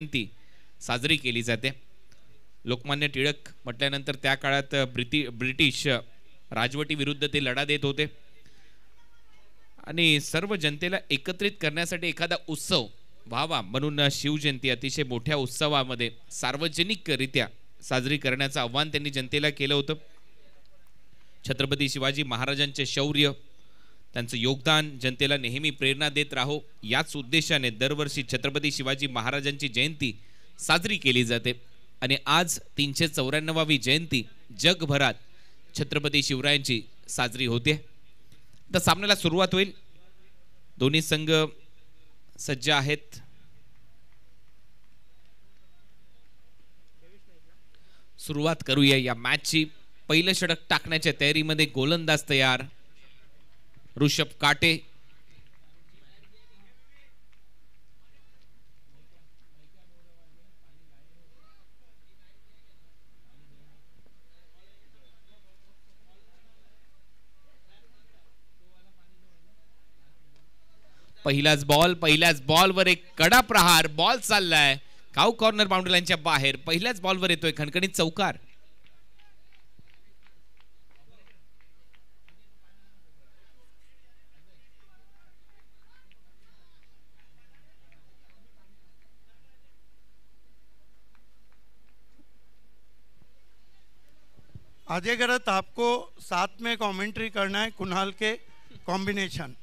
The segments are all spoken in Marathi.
जयंती साजरी केली जाते लोकमान्य टिळक म्हटल्यानंतर त्या काळात ब्रिटि ब्रिटिश राजवटीविरुद्ध ते लढा देत होते आणि सर्व जनतेला एकत्रित करण्यासाठी एखादा उत्सव व्हावा म्हणून शिवजयंती अतिशय मोठ्या उत्सवामध्ये सार्वजनिकरित्या साजरी करण्याचं आव्हान त्यांनी जनतेला केलं होतं छत्रपती शिवाजी महाराजांचे शौर्य त्यांचं योगदान जनतेला नेहमी प्रेरणा देत राहो याच उद्देशाने दरवर्षी छत्रपती शिवाजी महाराजांची जयंती साजरी केली जाते आणि आज तीनशे चौऱ्याण्णवावी जयंती जगभरात छत्रपती शिवरायांची साजरी होते तर सामन्याला सुरुवात होईल दोन्ही संघ सज्ज आहेत सुरुवात करूया या मॅचची पहिलं षटक टाकण्याच्या तयारीमध्ये गोलंदाज तयार ऋषभ काटे पहिलाच बॉल पहिल्याच बॉलवर एक कडा प्रहार बॉल चाललाय काऊ कॉर्नर बाउंड्री लाईनच्या बाहेर पहिल्याच बॉलवर येतोय खणखणीत चौकार अजय गरत आपको साथ में कमेंट्री करना है कुणाल के कॉम्बिनेशन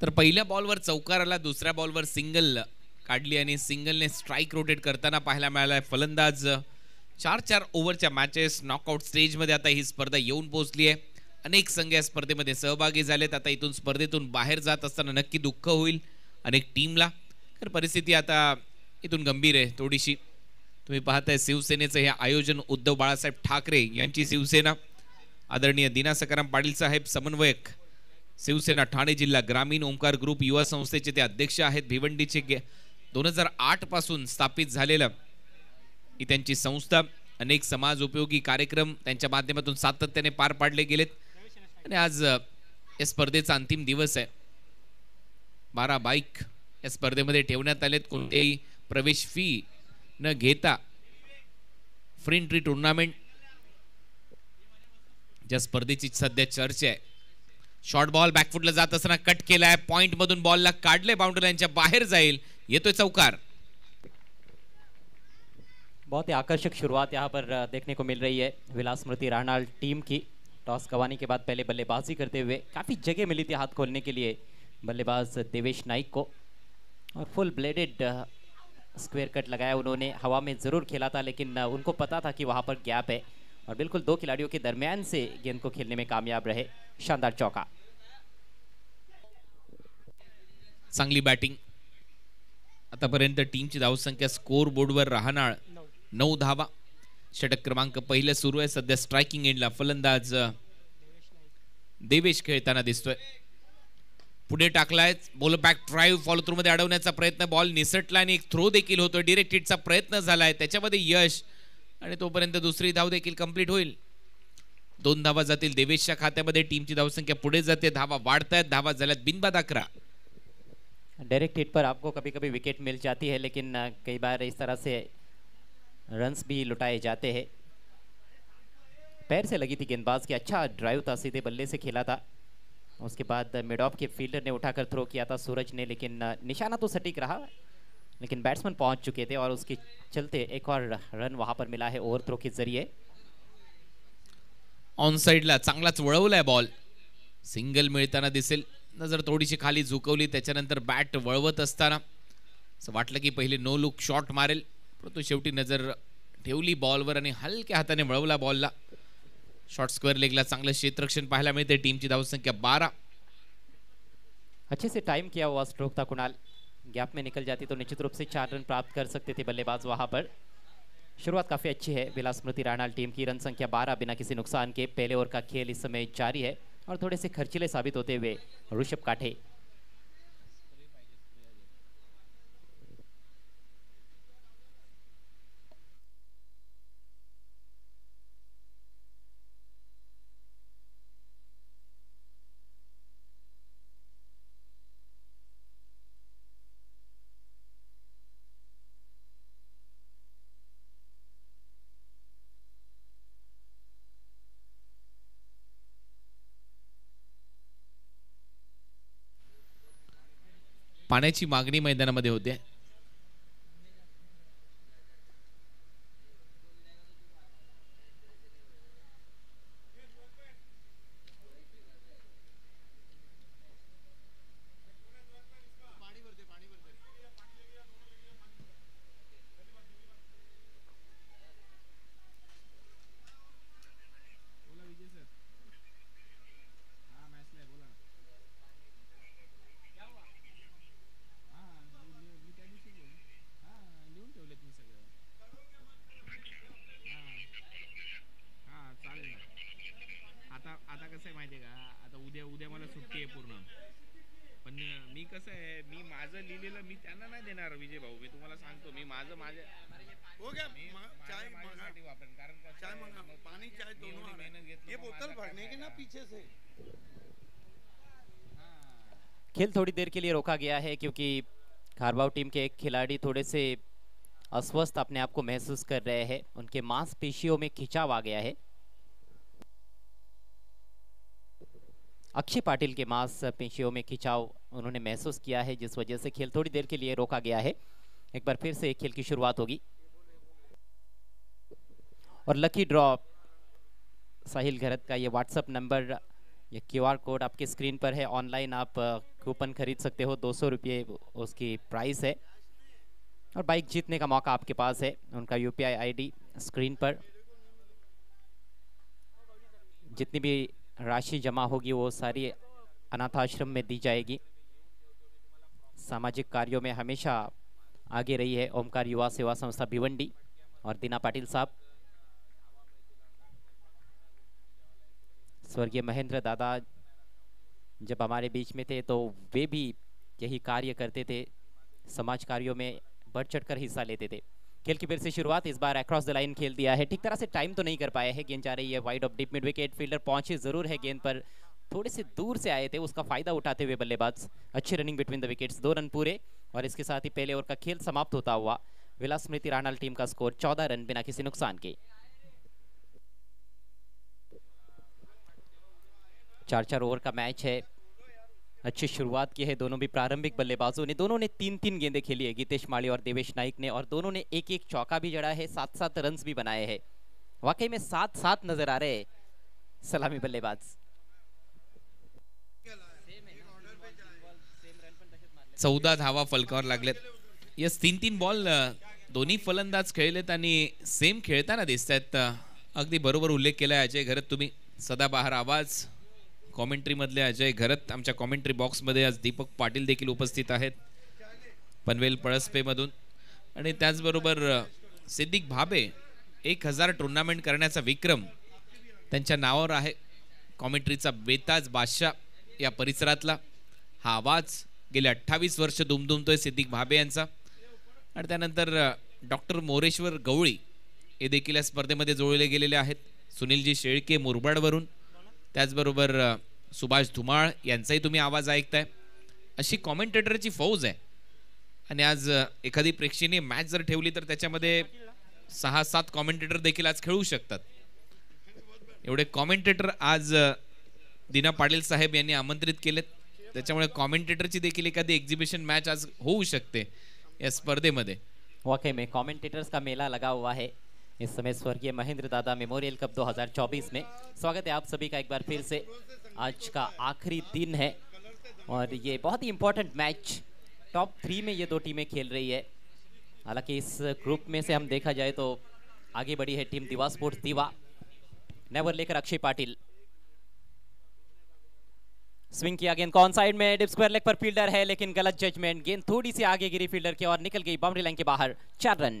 तर पहिल्या बॉलवर चौकाराला दुसऱ्या बॉलवर सिंगल काढली आणि सिंगलने स्ट्राईक रोटेट करताना पाहायला मिळालाय फलंदाज चार चार ओव्हरच्या मॅचेस नॉकआउट स्टेजमध्ये आता ही स्पर्धा येऊन पोहोचली आहे अनेक संघ या स्पर्धेमध्ये सहभागी झालेत आता इथून स्पर्धेतून बाहेर जात असताना नक्की दुःख होईल अनेक टीमला तर परिस्थिती आता इथून गंभीर आहे थोडीशी तुम्ही पाहताय शिवसेनेचं हे आयोजन उद्धव बाळासाहेब ठाकरे यांची शिवसेना आदरणीय दिना सकाराम पाटील साहेब समन्वयक शिवसेना ठाणे जिल्हा ग्रामीण ओंकार ग्रुप युवा संस्थेचे ते अध्यक्ष आहेत भिवंडीचे दोन हजार आठ पासून स्थापित झालेलं ही त्यांची संस्था अनेक समाज उपयोगी कार्यक्रम त्यांच्या माध्यमातून सातत्याने पार पाडले गेलेत आणि आज या स्पर्धेचा अंतिम दिवस आहे बारा बाईक या स्पर्धेमध्ये ठेवण्यात आलेत कोणतेही प्रवेश फी न घेता फ्री एंट्री टुर्नामेंट ज्या स्पर्धेची सध्या चर्चा आहे शॉर्ट बॉल बॅकफुटला जात असताना कट केलाय पॉइंट मधून बॉलला काढले बाउंड्री लाईनच्या बाहेर जाईल येतोय चौकार बहुत ही आकर्षक शुरुआत यहाँ पर देखने को मिल रही है विलास स्मृति राणाल टीम की टॉस गंवाने के बाद पहले बल्लेबाजी करते हुए काफ़ी जगह मिली थी हाथ खोलने के लिए बल्लेबाज देवेश नाइक को और फुल ब्लेडेड स्क्वेयर कट लगाया उन्होंने हवा में ज़रूर खेला था लेकिन उनको पता था कि वहां पर गैप है और बिल्कुल दो खिलाड़ियों के दरमियान से गेंद को खेलने में कामयाब रहे शानदार चौका चांगली बॅटिंग आतापर्यंत टीमची संख्या स्कोर बोर्डवर राहणार नऊ धावा षटक क्रमांक पहिले सुरू आहे सध्या स्ट्रायकिंग एंडला फलंदाज देवेश खेळताना दिसतोय पुढे टाकलाय बोल बॅक ड्राईव्ह फॉलो थ्रू मध्ये अडवण्याचा प्रयत्न बॉल निसटला आणि एक थ्रो देखील होतो डिरेक्ट हिटचा प्रयत्न झालाय त्याच्यामध्ये यश आणि तोपर्यंत दुसरी धाव देखील कम्प्लीट होईल दोन धावा जातील देवेशच्या खात्यामध्ये टीमची धावसंख्या पुढे जाते धावा वाढतायत धावा झाल्यात बिनबाद अकरा डायरेक्ट हिट पर आपको कभी कभी विकेट मिल जाती है लेकिन कई बार इस तरह से रन्स भी लुटाए जाते हैं पैर से लगी थी गेंदबाज की अच्छा ड्राइव था सीधे बल्ले से खेला था उसके बाद मिड uh, ऑफ के फील्डर ने उठाकर थ्रो किया था सूरज ने लेकिन uh, निशाना तो सटीक रहा लेकिन बैट्समैन पहुंच चुके थे और उसके चलते एक और रन वहां पर मिला है ओवर थ्रो के जरिए ऑन साइडला चांगलाच वळवलाय बॉल सिंगल मिळताना दिसेल नजर थोडीशी खाली झुकवली त्याच्यानंतर बॅट वळवत असताना असं वाटलं की पहिले नो लुक शॉट मारेल परंतु शेवटी नजर ठेवली बॉलवर आणि हलक्या हाताने वळवला बॉलला शॉर्ट स्क्वेअर लेगला चांगलं क्षेत्रक्षण पाहायला मिळते टीमची संख्या बारह अच्छे से टाइम किया हुआ स्ट्रोक था कुणाल गैप में निकल जाती तो निश्चित रूप से चार रन प्राप्त कर सकते थे बल्लेबाज वहां पर शुरुआत काफ़ी अच्छी है विलास स्मृति राणाल टीम की रन संख्या बारह बिना किसी नुकसान के पहले ओवर का खेल इस समय जारी है और थोड़े से खर्चीले साबित होते हुए ऋषभ काठे पाण्याची मागणी मैदानामध्ये होते थोड़ी देर के लिए रोका गया है क्योंकि खारबाव टीम के एक खिलाड़ी थोड़े से अस्वस्थ अपने आप को महसूस कर रहे हैं उनके मांसपेशियों में खिंचाव आ गया है अक्षय पाटिल के मांसपेशियों में खिंचाव उन्होंने महसूस किया है जिस वजह से खेल थोड़ी देर के लिए रोका गया है एक बार फिर से खेल की शुरुआत होगी और लकी ड्रॉ साहिल घरत का ये व्हाट्सएप नंबर ये क्यूआर कोड आपके स्क्रीन पर है ऑनलाइन आप कूपन खरीद सकते हो दो सौ उसकी प्राइस है और बाइक जीतने का मौका आपके पास है उनका यूपीआई आईडी स्क्रीन पर जितनी भी राशि जमा होगी वो सारी अनाथ आश्रम में दी जाएगी सामाजिक कार्यों में हमेशा आगे रही है ओमकार युवा सेवा संस्था भिवंडी और दीना पाटिल साहब स्वर्गीय महेंद्र दादा जब हमारे बीच में थे तो वे भी यही कार्य करते थे समाज कार्यों में बढ़ चढ़ कर हिस्सा लेते थे खेल की फिर से शुरुआत इस बार अक्रॉस द लाइन खेल दिया है ठीक तरह से टाइम तो नहीं कर पाया है गेंद जा रही है wide off deep mid wicket fielder पहुंचे जरूर है गेंद पर थोड़े से दूर से आए थे उसका फायदा उठाते हुए बल्लेबाज अच्छी रनिंग बिटवीन द विकेट्स दो रन पूरे और इसके साथ ही पहले ओवर का खेल समाप्त होता हुआ विलास स्मृति राणाल टीम का स्कोर चौदह रन बिना किसी नुकसान के चार चार ओवर का मैच है अच्छी शुरुआत की है दोनों भी प्रारंभिक बल्लेबाजों ने दोनों ने तीन तीन गेंदे खेली है गीतेश माली और देवेश नाइक ने और दोनों ने एक एक चौका भी जड़ा है सात सात रन भी बनाए है वाकई में सात सात नजर आ रहे हैं सलामी बल्लेबाज चौदा धावा फलकावर लागल्यात यस तीन तीन बॉल दोन्ही फलंदाज खेळलेत आणि सेम खेळताना दिसत आहेत अगदी बरोबर उल्लेख केला आहे अजय घरात तुम्ही सदाबहार आवाज कॉमेंट्रीमधले अजय घरत आमच्या कॉमेंट्री बॉक्समध्ये आज दीपक पाटील देखील उपस्थित आहेत पनवेल पळसपेमधून आणि त्याचबरोबर सिद्धिक भाबे एक हजार टुर्नामेंट करण्याचा विक्रम त्यांच्या नावावर आहे कॉमेंट्रीचा बेताज बादशाह या परिसरातला हा आवाज गेले अठ्ठावीस वर्ष दुमदुमतोय सिद्धिक भाबे यांचा आणि त्यानंतर डॉक्टर मोरेश्वर गवळी हे देखील या स्पर्धेमध्ये जोडले गेलेले आहेत सुनीलजी शेळके मुरबाडवरून त्याचबरोबर सुभाष धुमाळ यांचाही तुम्ही आवाज ऐकताय अशी कॉमेंटेटरची फौज आहे आणि आज एखादी प्रेक्षिणी मॅच जर ठेवली तर त्याच्यामध्ये सहा सात कॉमेंटेटर देखील आज खेळू शकतात एवढे कॉमेंटेटर आज दिना पाटील साहेब यांनी आमंत्रित केलेत त्याच्यामुळे कॉमेंटेटरची देखील एखादी एक्झिबिशन मॅच आज होऊ शकते या स्पर्धेमध्ये वाकई में कॉमेंटेटर्स का मेला लगा हुआ है इस समय स्वर्गीय महेंद्र दादा मेमोरियल कप 2024 में स्वागत है आप सभी का एक बार फिर से आज का आखिरी दिन है और ये बहुत ही इम्पोर्टेंट मैच टॉप थ्री में ये दो टीमें खेल रही है हालांकि इस ग्रुप में से हम देखा जाए तो आगे बढ़ी है टीम दिवा स्पोर्ट्स दिवा नेवर लेकर अक्षय पाटिल स्विंग किया गेंद कौन साइड में डिप स्क्वायर लेग पर फील्डर है लेकिन गलत जजमेंट गेंद थोड़ी सी आगे गिरी फील्डर के और निकल गई बाउंड्री लाइन के बाहर चार रन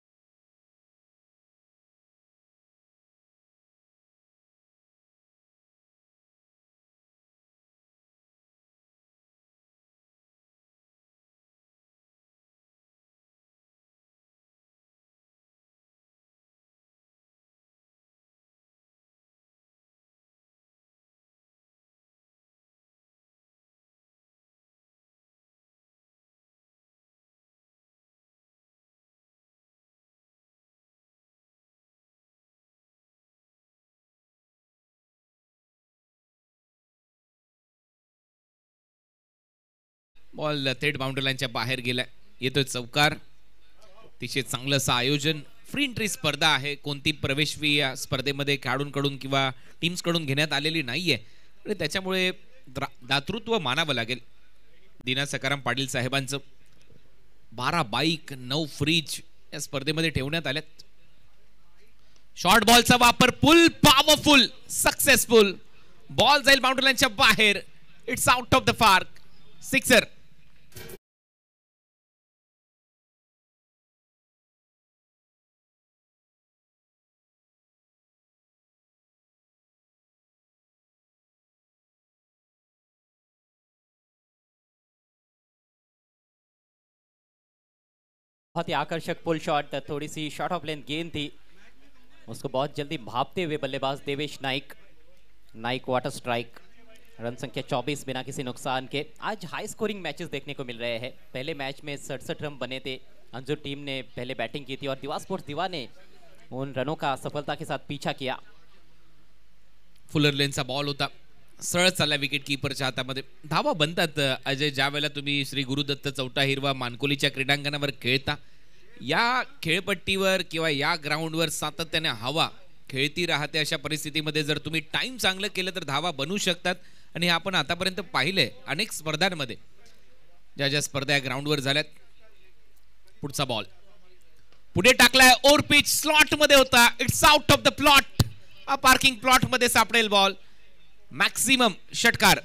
बॉल थेट बाउंड्री लाईनच्या बाहेर गेलाय येतोय चौकार तिचे असं आयोजन फ्री एंट्री स्पर्धा आहे कोणती प्रवेशवी या स्पर्धेमध्ये खेळाडूंकडून किंवा टीम्सकडून घेण्यात आलेली नाहीये त्याच्यामुळे दातृत्व मानावं लागेल दिना सकाराम पाटील साहेबांचं बारा बाईक नऊ फ्रीज या स्पर्धेमध्ये ठेवण्यात आल्यात शॉर्ट बॉलचा वापर फुल पॉवरफुल सक्सेसफुल बॉल जाईल लाईनच्या बाहेर it's out of the park sixer बहुत ही आकर्षक पुल शॉट थोड़ी सी शॉर्ट ऑफ लेंथ गेंद थी उसको बहुत जल्दी भापते हुए बल्लेबाज Devesh Naik Naik water strike run संख्या 24 बिना किसी नुकसान के आज हाई स्कोरिंग मैचेस देखने को मिल रहे हैं पहले मैच में सड़सठ रन बने थे अंजुर टीम ने पहले बैटिंग की थी और दिवा स्पोर्ट्स दिवा ने उन रनों का सफलता के साथ पीछा किया फुलर लेंथ सा बॉल होता सरळ चालला विकेट किपरच्या हातामध्ये धावा बनतात अजय ज्या वेळेला तुम्ही श्री गुरुदत्त चौटा हिरवा मानकोलीच्या क्रीडांगणावर खेळता या खेळपट्टीवर किंवा या ग्राउंडवर सातत्याने हवा खेळती राहते अशा परिस्थितीमध्ये जर तुम्ही टाईम चांगलं केलं तर धावा बनू शकतात आणि हे आपण आतापर्यंत पाहिलंय अनेक स्पर्धांमध्ये ज्या ज्या स्पर्धा या ग्राउंडवर झाल्यात पुढचा बॉल पुढे टाकलाय ओर पिच स्लॉट मध्ये होता it's out of the plot parking plot मध्ये सापडेल बॉल मॅक्सिमम षटकार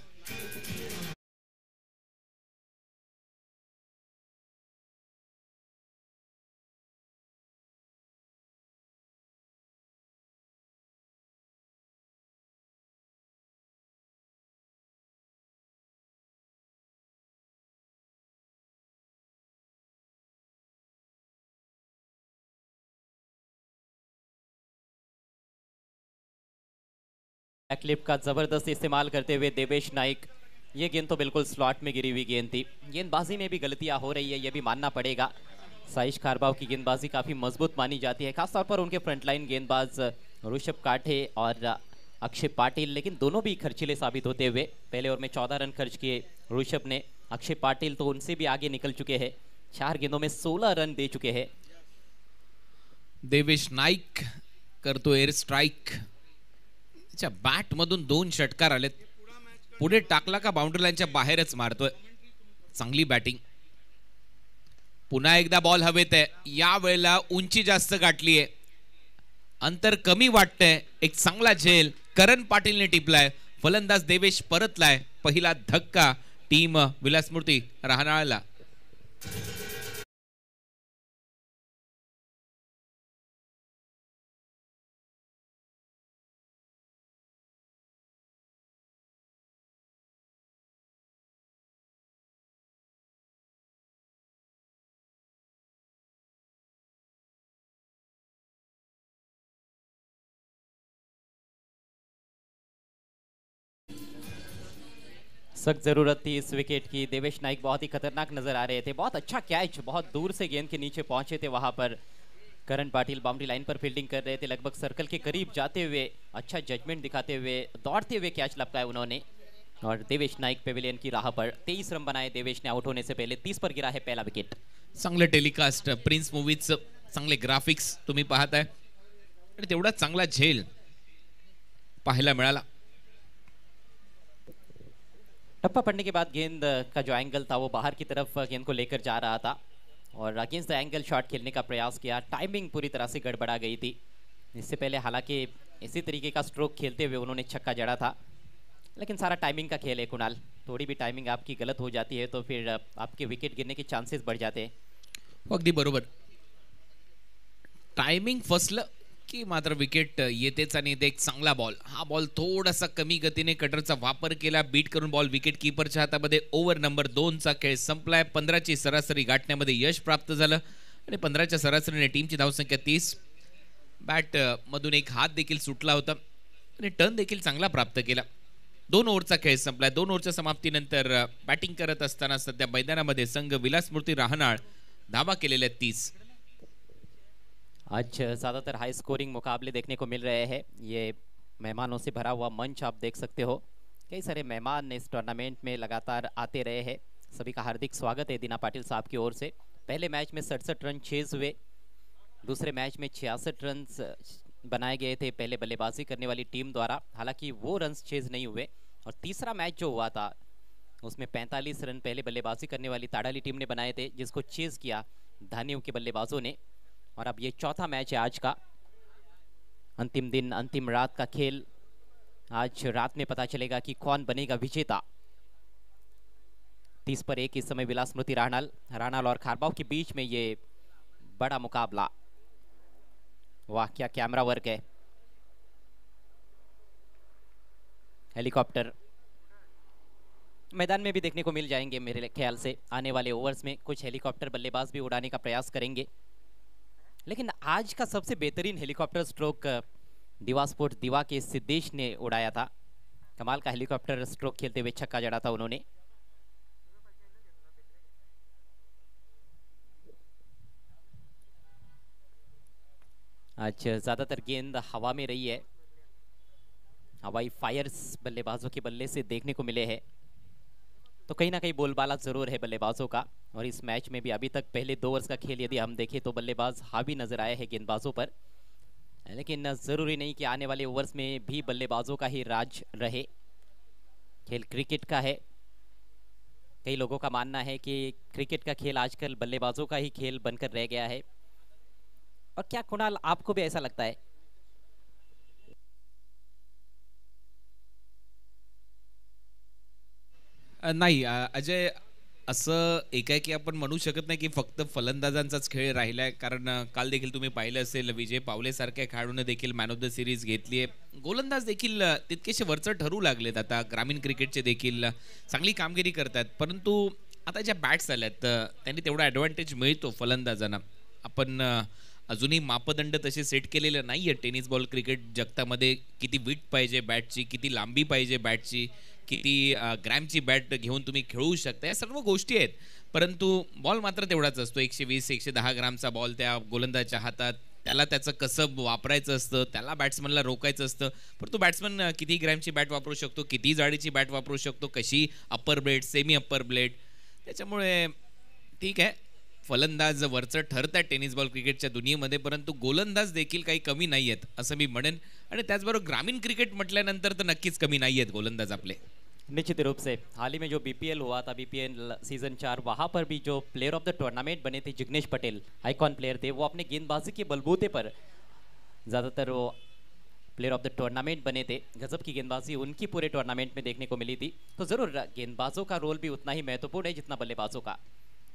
बैकलिप का ज़बरदस्त इस्तेमाल करते हुए देवेश नाइक ये गेंद तो बिल्कुल स्लॉट में गिरी हुई गेंद थी गेंदबाजी में भी गलतियां हो रही है ये भी मानना पड़ेगा साइश कारबाव की गेंदबाजी काफ़ी मजबूत मानी जाती है खासतौर पर उनके फ्रंटलाइन गेंदबाज ऋषभ काठे और अक्षय पाटिल लेकिन दोनों भी खर्चीले साबित होते हुए पहले ओवर में चौदह रन खर्च किए ऋषभ ने अक्षय पाटिल तो उनसे भी आगे निकल चुके हैं चार गेंदों में सोलह रन दे चुके हैं देवेश नाइक कर तो एयर स्ट्राइक बॅट मधून दोन षटकार आले पुढे टाकला का बाउंड्री लाईनच्या बाहेरच मारतोय चांगली बॅटिंग पुन्हा एकदा बॉल हवेत आहे या वेळेला उंची जास्त गाठली आहे अंतर कमी वाटतंय एक चांगला झेल करण पाटीलने टिपलाय फलंदाज देवेश परतलाय पहिला धक्का टीम विलासमूर्ती राहणाळ्याला सख्त ज़रूरत थी इस विकेट की देवेश नाइक बहुत ही खतरनाक नज़र आ रहे थे बहुत अच्छा कैच बहुत दूर से गेंद के नीचे पहुंचे थे वहां पर करण पाटिल बाउंड्री लाइन पर फील्डिंग कर रहे थे लगभग सर्कल के करीब जाते हुए अच्छा जजमेंट दिखाते हुए दौड़ते हुए कैच लपकाए उन्होंने और देवेश नाइक पेविलियन की राह पर तेईस रन बनाए देवेश ने आउट होने से पहले तीस पर गिरा है पहला विकेट चांगले टेलीकास्ट प्रिंस मूवीज चांगले ग्राफिक्स तुम्हें पहात है चांगला झेल पहाय मिला टप्पा पड़ने के बाद गेंद का जो एंगल था वो बाहर की तरफ गेंद को लेकर जा रहा था और अगेंस्ट द एंगल शॉट खेलने का प्रयास किया टाइमिंग पूरी तरह से गड़बड़ा गई थी इससे पहले हालांकि इसी तरीके का स्ट्रोक खेलते हुए उन्होंने छक्का जड़ा था लेकिन सारा टाइमिंग का खेल है कुणाल थोड़ी भी टाइमिंग आपकी गलत हो जाती है तो फिर आपके विकेट गिरने के चांसेस बढ़ जाते हैं बरोबर टाइमिंग फसल की मात्र विकेट येतेच आणि एक चांगला बॉल हा बॉल थोडासा कमी गतीने कटरचा वापर केला बीट करून बॉल विकेट किपरच्या हातामध्ये ओव्हर नंबर दोनचा खेळ संपलाय पंधराची सरासरी गाठण्यामध्ये यश प्राप्त झालं आणि पंधराच्या सरासरीने टीमची धावसंख्या तीस बॅट मधून एक हात देखील सुटला होता आणि टर्न देखील चांगला प्राप्त केला दोन ओव्हरचा खेळ संपलाय दोन ओव्हरच्या समाप्तीनंतर बॅटिंग करत असताना सध्या मैदानामध्ये संघ विलासमूर्ती राहणार धावा केलेल्या तीस आज ज़्यादातर हाई स्कोरिंग मुकाबले देखने को मिल रहे हैं ये मेहमानों से भरा हुआ मंच आप देख सकते हो कई सारे मेहमान इस टूर्नामेंट में लगातार आते रहे हैं सभी का हार्दिक स्वागत है दीना पाटिल साहब की ओर से पहले मैच में सड़सठ रन चेज हुए दूसरे मैच में छियासठ रन बनाए गए थे पहले बल्लेबाजी करने वाली टीम द्वारा हालांकि वो रन चेज नहीं हुए और तीसरा मैच जो हुआ था उसमें पैंतालीस रन पहले बल्लेबाजी करने वाली ताड़ाली टीम ने बनाए थे जिसको चेज किया धानियों के बल्लेबाजों ने और अब ये चौथा मैच है आज का अंतिम दिन अंतिम रात का खेल आज रात में पता चलेगा कि कौन बनेगा विजेता तीस पर एक इस समय विलास स्मृति राणाल राणाल और खारबाव के बीच में ये बड़ा मुकाबला वाह क्या कैमरा वर्क है हेलीकॉप्टर मैदान में भी देखने को मिल जाएंगे मेरे ख्याल से आने वाले ओवर्स में कुछ हेलीकॉप्टर बल्लेबाज भी उड़ाने का प्रयास करेंगे लेकिन आज का सबसे बेहतरीन हेलीकॉप्टर स्ट्रोक दिवा स्पोर्ट दिवा के सिद्धेश ने उड़ाया था कमाल का हेलीकॉप्टर स्ट्रोक खेलते हुए छक्का जड़ा था उन्होंने आज ज़्यादातर गेंद हवा में रही है हवाई फायर्स बल्लेबाजों के बल्ले से देखने को मिले हैं तो कहीं ना कहीं बोलबाला ज़रूर है बल्लेबाजों का और इस मैच में भी अभी तक पहले दो वर्ष का खेल यदि हम देखें तो बल्लेबाज हावी नज़र आए हैं गेंदबाजों पर लेकिन ज़रूरी नहीं कि आने वाले ओवर्स में भी बल्लेबाजों का ही राज रहे खेल क्रिकेट का है कई लोगों का मानना है कि क्रिकेट का खेल आजकल बल्लेबाजों का ही खेल बनकर रह गया है और क्या कुणाल आपको भी ऐसा लगता है नाही अजय असं एकाएकी आपण म्हणू शकत नाही की फक्त फलंदाजांचाच खेळ राहिला आहे कारण काल देखील तुम्ही पाहिलं असेल विजय पावलेसारख्या खेळाडूने देखील मॅन ऑफ द सिरीज घेतली आहे गोलंदाज देखील तितकेसे वरचं ठरू लागलेत आता ग्रामीण क्रिकेटचे देखील चांगली कामगिरी करतात परंतु आता ज्या बॅट्स आल्यात त्यांनी तेवढा ॲडव्हान्टेज मिळतो फलंदाजांना आपण अजूनही मापदंड तसे सेट केलेले नाही आहे टेनिस बॉल क्रिकेट जगतामध्ये किती विट पाहिजे बॅटची किती लांबी पाहिजे बॅटची किती ग्रॅमची बॅट घेऊन तुम्ही खेळू शकता या सर्व गोष्टी आहेत परंतु बॉल मात्र तेवढाच असतो एकशे वीस एकशे दहा ग्रामचा बॉल त्या गोलंदाजच्या हातात त्याला त्याचं कसं वापरायचं असतं त्याला बॅट्समनला रोकायचं असतं पण तो बॅट्समन किती ग्रॅमची बॅट वापरू शकतो किती जाडीची बॅट वापरू शकतो कशी upper blade semi upper blade त्याच्यामुळे ठीक आहे फलंदाज वरचं ठरतात टेनिस बॉल क्रिकेटच्या दुनियेमध्ये परंतु गोलंदाज देखील काही कमी नाही आहेत असं मी म्हणेन आणि त्याचबरोबर ग्रामीण क्रिकेट म्हटल्यानंतर तर नक्कीच कमी नाही आहेत गोलंदाज आपले निश्चित रूप से हाल ही में जो बीपीएल हुआ था बीपीएल सीजन चार वहाँ पर भी जो प्लेयर ऑफ द टूर्नामेंट बने थे जिग्नेश पटेल आयकॉन प्लेयर थे वो अपने गेंदबाजी के बलबूते पर ज़्यादातर वो प्लेयर ऑफ द टूर्नामेंट बने थे गजब की गेंदबाजी उनकी पूरे टूर्नामेंट में देखने को मिली थी तो ज़रूर गेंदबाजों का रोल भी उतना ही महत्वपूर्ण है जितना बल्लेबाजों का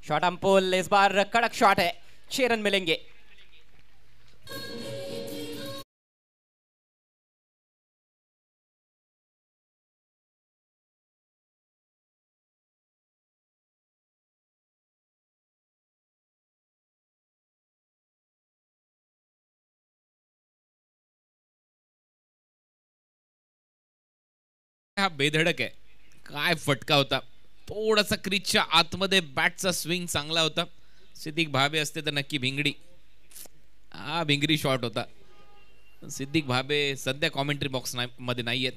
शॉट अंपोल इस बार कड़क शॉट है छह रन मिलेंगे बेधड़क है काय फटका होता थोड़ा सा थोडासा क्रीजच्या बैट ऐसी स्विंग चांगला होता सिद्धिक भाबे असते तर नक्की भिंगडी हा भिंगड़ी शॉट होता सिद्धिक भाबे सद्या कॉमेंट्री बॉक्स मध्य नहीं है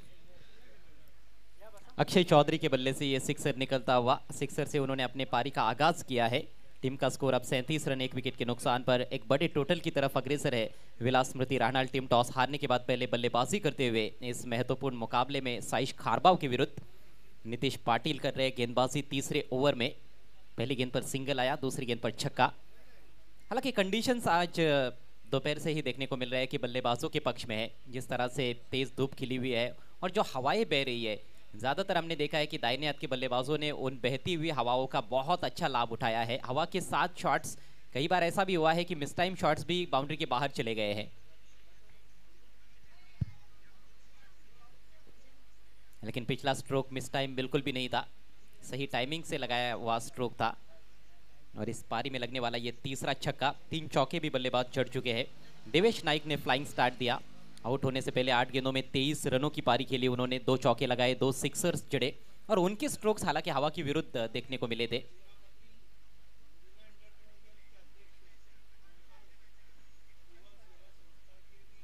अक्षय चौधरी के बल्ले से ये सिक्सर निकलता हुआ सिक्सर से उन्होंने अपने पारी का आगाज किया है टीम का स्कोर अब सैंतीस रन एक विकेट के नुकसान पर एक बड़े टोटल की तरफ अग्रसर है विलास स्मृति राणाल टीम टॉस हारने के बाद पहले बल्लेबाजी करते हुए इस महत्वपूर्ण मुकाबले में साइश खारबाव के विरुद्ध नीतीश पाटिल कर रहे गेंदबाजी तीसरे ओवर में पहली गेंद पर सिंगल आया दूसरी गेंद पर छक्का हालांकि कंडीशंस आज दोपहर से ही देखने को मिल रहा है कि बल्लेबाजों के पक्ष में है जिस तरह से तेज़ धूप खिली हुई है और जो हवाएं बह रही है ज़्यादातर हमने देखा है कि दाइने हाथ के बल्लेबाजों ने उन बहती हुई हवाओं का बहुत अच्छा लाभ उठाया है हवा के साथ शॉट्स कई बार ऐसा भी हुआ है कि मिस टाइम शॉट्स भी बाउंड्री के बाहर चले गए हैं लेकिन पिछला स्ट्रोक मिस टाइम बिल्कुल भी नहीं था सही टाइमिंग से लगाया हुआ स्ट्रोक था और इस पारी में लगने वाला ये तीसरा छक्का तीन चौके भी बल्लेबाज चढ़ चुके हैं देवेश नाइक ने फ्लाइंग स्टार्ट दिया आउट होने से पहले आठ गेंदों में तेईस रनों की पारी खेली उन्होंने दो चौके लगाए दो सिक्सर्स जड़े और उनके स्ट्रोक्स हालांकि हवा के विरुद्ध देखने को मिले थे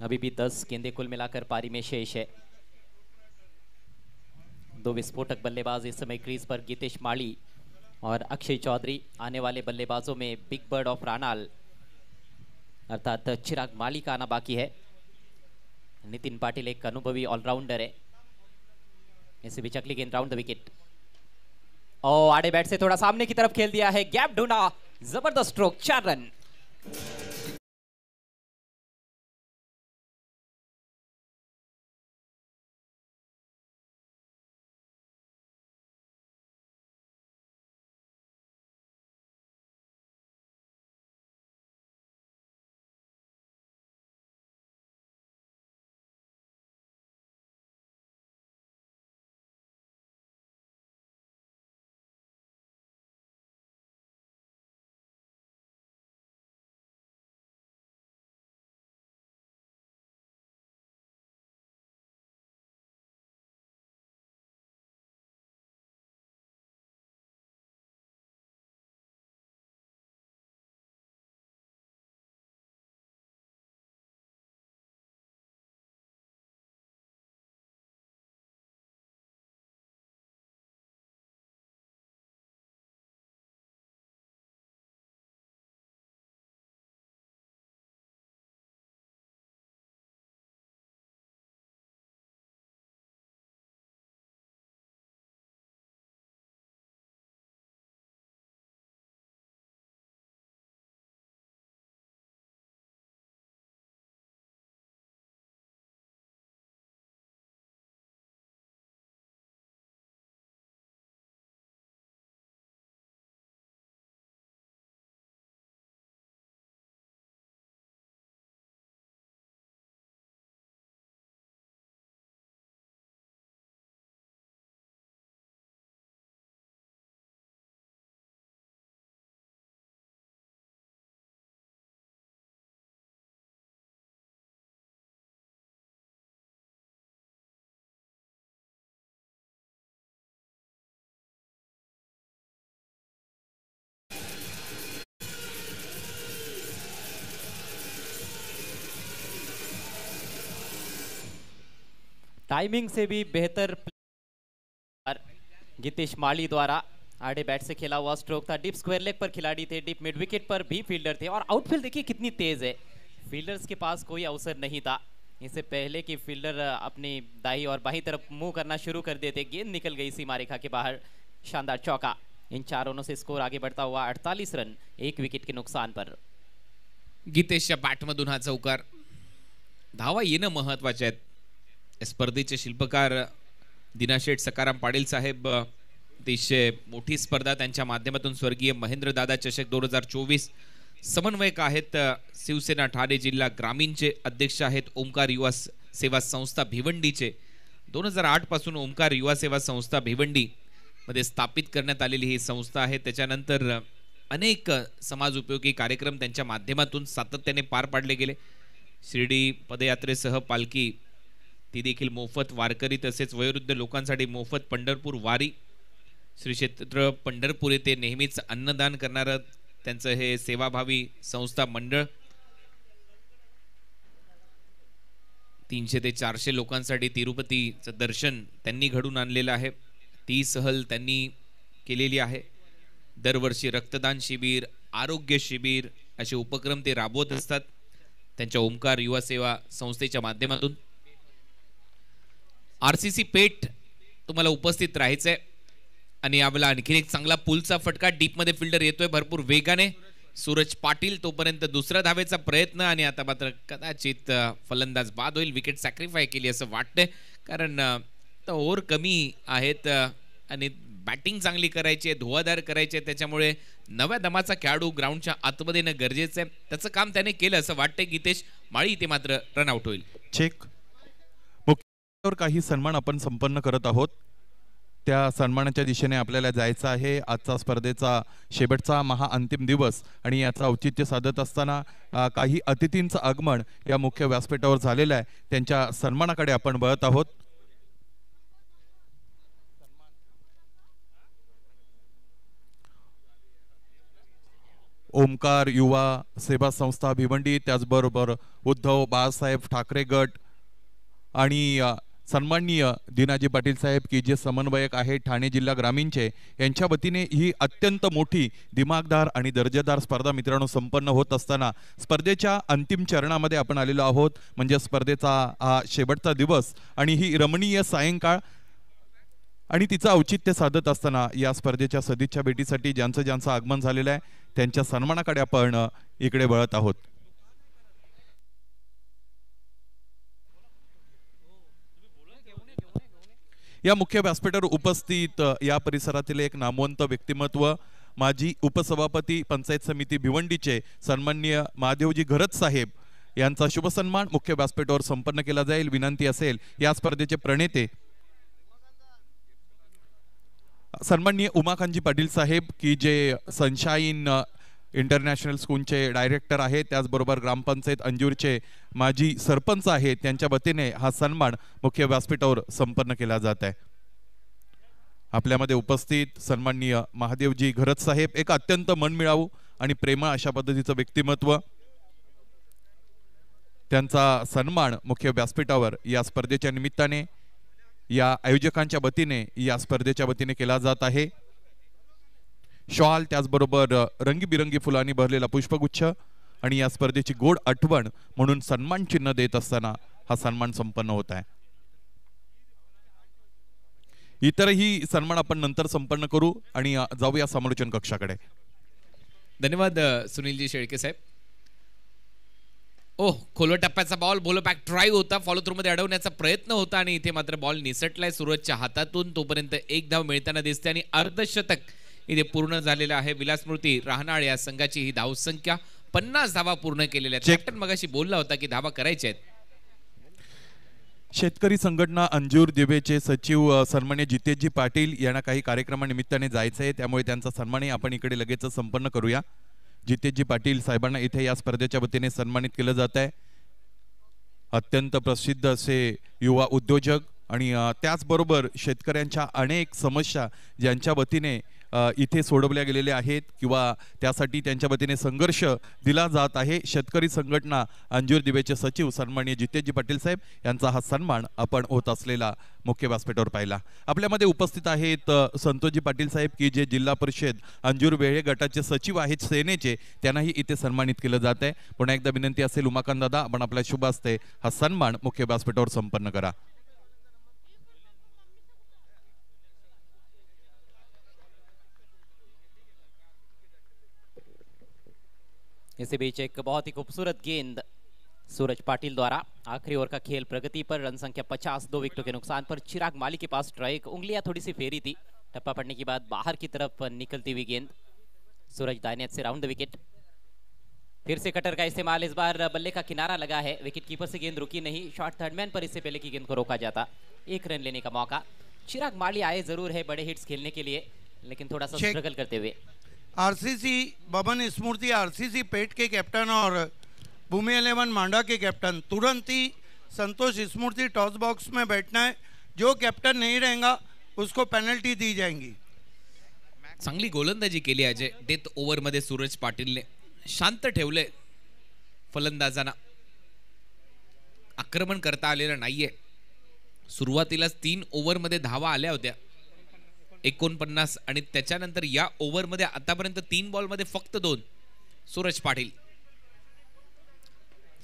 अभी भी दस गेंदे कुल मिलाकर पारी में शेष है दो विस्फोटक बल्लेबाज इस समय क्रीज पर गीतेश माली और अक्षय चौधरी आने वाले बल्लेबाजों में बिग बर्ड ऑफ रानाल अर्थात चिराग माली का आना बाकी है नितिन पाटिल एक अनुभवी ऑलराउंडर है इसे भी चकली गेंद राउंड द विकेट और आड़े बैट से थोड़ा सामने की तरफ खेल दिया है गैप ढूंढा जबरदस्त स्ट्रोक चार रन टाइमिंग से भी बेहतर गीतेश माली द्वारा आड़े बैट से खेला हुआ स्ट्रोक था डीप स्क्वायर लेग पर खिलाड़ी थे डीप मिड विकेट पर भी फील्डर थे और आउटफील्ड देखिए कितनी तेज है फील्डर्स के पास कोई अवसर नहीं था इससे पहले कि फील्डर अपनी दाई और बाई तरफ मुंह करना शुरू कर देते गेंद निकल गई सीमा रेखा के बाहर शानदार चौका इन चार रनों से स्कोर आगे बढ़ता हुआ अड़तालीस रन एक विकेट के नुकसान पर बैट बॅटमधून हा चौकार धावा येणं महत्वाचे आहेत स्पर्धेचे शिल्पकार दिनाशेठ सकाराम पाटील साहेब अतिशय मोठी स्पर्धा त्यांच्या माध्यमातून स्वर्गीय महेंद्र दादा चषक दोन हजार चोवीस समन्वयक आहेत शिवसेना ठाणे जिल्हा ग्रामीणचे अध्यक्ष आहेत ओमकार युवा सेवा संस्था भिवंडीचे दोन हजार आठपासून ओंकार युवा सेवा संस्था भिवंडी मध्ये स्थापित करण्यात आलेली ही संस्था आहे त्याच्यानंतर अनेक समाज उपयोगी कार्यक्रम त्यांच्या माध्यमातून सातत्याने पार पाडले गेले शिर्डी पदयात्रेसह पालखी ती देखील मोफत वारकरी तसेच वयोवृद्ध लोकांसाठी मोफत पंढरपूर वारी श्री क्षेत्र पंढरपूर येथे नेहमीच अन्नदान करणारं त्यांचं हे सेवाभावी संस्था मंडळ तीनशे ते चारशे लोकांसाठी तिरुपतीचं दर्शन त्यांनी घडून आणलेलं आहे ती सहल त्यांनी केलेली आहे दरवर्षी रक्तदान शिबिर आरोग्य शिबिर असे उपक्रम ते राबवत असतात त्यांच्या ओंकार युवा सेवा संस्थेच्या माध्यमातून आर सी सी पेठ तुम्हाला उपस्थित आहे आणि आपला आणखीन एक चांगला पुलचा फटका डीपमध्ये फिल्डर येतोय भरपूर वेगाने सूरज पाटील तोपर्यंत दुसरा धावेचा प्रयत्न आणि आता मात्र कदाचित फलंदाज बाद होईल विकेट सॅक्रिफाय केली असं वाटतंय कारण तर ओव्हर कमी आहेत आणि बॅटिंग चांगली करायची आहे धुवाधार करायची आहे त्याच्यामुळे नव्या दमाचा खेळाडू ग्राउंडच्या आतमध्ये येणं गरजेचं आहे त्याचं काम त्याने केलं असं वाटतंय गीतेश माळी इथे मात्र रनआउट होईल चेक मुख्य काही सन्मान आपण संपन्न करत आहोत त्या सन्मानाच्या दिशेने आपल्याला जायचं आहे आजचा स्पर्धेचा शेवटचा महाअंतिम दिवस आणि याचं औचित्य साधत असताना काही अतिथींचं आगमन या मुख्य व्यासपीठावर झालेलं आहे त्यांच्या सन्मानाकडे आपण वळत आहोत ओमकार युवा सेवा संस्था भिवंडी त्याचबरोबर उद्धव बाळासाहेब ठाकरे गट आणि सन्माननीय दिनाजी पाटील साहेब की जे समन्वयक आहे ठाणे जिल्हा ग्रामीणचे यांच्या वतीने ही अत्यंत मोठी दिमागदार आणि दर्जेदार स्पर्धा मित्रांनो संपन्न होत असताना स्पर्धेच्या अंतिम चरणामध्ये आपण आलेलो आहोत म्हणजे स्पर्धेचा हा शेवटचा दिवस आणि ही रमणीय सायंकाळ आणि तिचं औचित्य साधत असताना या स्पर्धेच्या सदिच्छा भेटीसाठी ज्यांचं ज्यांचं आगमन झालेलं आहे त्यांच्या सन्मानाकडे आपण इकडे वळत आहोत या मुख्य व्यासपीठावर उपस्थित या परिसरातील एक नामवंत व्यक्तिमत्व माजी उपसभापती पंचायत समिती भिवंडीचे सन्माननीय महादेवजी घरत साहेब यांचा शुभसन्मान मुख्य व्यासपीठावर संपन्न केला जाईल विनंती असेल या स्पर्धेचे प्रणेते सन्माननीय उमाकांजी पाटील साहेब की जे सनशाईन इंटरनॅशनल स्कूलचे डायरेक्टर आहेत त्याचबरोबर ग्रामपंचायत अंजूरचे माजी सरपंच आहेत त्यांच्या वतीने हा सन्मान मुख्य व्यासपीठावर संपन्न केला जात आहे आपल्यामध्ये उपस्थित सन्माननीय महादेवजी घरत साहेब एक अत्यंत मन मिळावू आणि प्रेमळ अशा पद्धतीचं व्यक्तिमत्व त्यांचा सन्मान मुख्य व्यासपीठावर या स्पर्धेच्या निमित्ताने या आयोजकांच्या वतीने या स्पर्धेच्या वतीने केला जात आहे शॉल त्याचबरोबर रंगीबिरंगी फुलांनी भरलेला पुष्पगुच्छ आणि या स्पर्धेची गोड आठवण म्हणून सन्मान चिन्ह देत असताना हा सन्मान संपन्न होत आहे इतरही सन्मान आपण नंतर संपन्न करू आणि जाऊया समालोचन कक्षाकडे धन्यवाद सुनीलजी शेळके साहेब ओह खोल टप्प्याचा बॉल बोल बॅक ट्राय होता फॉलो थ्रू मध्ये अडवण्याचा प्रयत्न होता आणि इथे मात्र बॉल निसटलाय सुरजच्या हातातून तोपर्यंत एक धाव मिळताना दिसते आणि अर्धशतक इथे पूर्ण झालेलं आहे विलासमूर्ती राहणार या संघाची ही धाव संख्या पन्नास धावा पूर्ण केलेल्या कॅप्टन मगाशी बोलला होता की धावा करायचे आहेत शेतकरी संघटना अंजूर दिवेचे सचिव सन्मान्य जितेशजी पाटील यांना काही कार्यक्रमानिमित्ताने जायचं आहे त्यामुळे त्यांचा सन्मानही आपण इकडे लगेच संपन्न करूया जितेजी पाटील साहेबांना इथे या स्पर्धेच्या वतीने सन्मानित केलं जात आहे अत्यंत प्रसिद्ध असे युवा उद्योजक आणि त्याचबरोबर शेतकऱ्यांच्या अनेक समस्या ज्यांच्या वतीने इथे सोडवल्या गेलेल्या आहेत किंवा त्यासाठी त्यांच्या वतीने संघर्ष दिला जात आहे शेतकरी संघटना अंजूर दिवेचे सचिव सन्माननीय जितेजी पाटील साहेब यांचा हा सन्मान आपण होत असलेला मुख्य व्यासपीठावर पाहिला आपल्यामध्ये उपस्थित आहेत संतोषजी पाटील साहेब की जे जिल्हा परिषद अंजूर वेळे गटाचे सचिव आहेत सेनेचे त्यांनाही इथे सन्मानित केलं जात आहे पुन्हा एकदा विनंती असेल उमाकांत दादा आपण आपल्या शुभ हा सन्मान मुख्य व्यासपीठावर संपन्न करा इसी बीच एक बहुत ही खूबसूरत गेंद सूरज पाटिल द्वारा आखिरी ओवर का खेल प्रगति पर रन संख्या पचास दो विकेटों के नुकसान पर चिराग माली के पास स्ट्राइक उंगलियां थोड़ी सी फेरी थी टप्पा पड़ने के बाद बाहर की तरफ निकलती हुई गेंद सूरज दानियत से राउंड द विकेट फिर से कटर का इस्तेमाल इस बार बल्ले का किनारा लगा है विकेट कीपर से गेंद रुकी नहीं शॉर्ट थर्डमैन पर इससे पहले की गेंद को रोका जाता एक रन लेने का मौका चिराग माली आए जरूर है बड़े हिट्स खेलने के लिए लेकिन थोड़ा सा स्ट्रगल करते हुए आरसीसी बबन स्मृति आरसीसी पेट के कैप्टन और भूमि एलेवन मांडा के कैप्टन तुरंत ही संतोष स्मृति टॉस बॉक्स में बैठना है जो कैप्टन नहीं रहेगा उसको पेनल्टी दी जाएंगी चांगली गोलंदाजी केली अजय डेथ मध्ये सूरज ने शांत ठेवले फलंदाजांना आक्रमण करता आलेलं नाहीये सुरुवातीलाच तीन ओव्हरमध्ये धावा आल्या होत्या एकोणपन्नास आणि त्याच्यानंतर या ओव्हरमध्ये आतापर्यंत तीन बॉलमध्ये फक्त दोन सूरज पाटील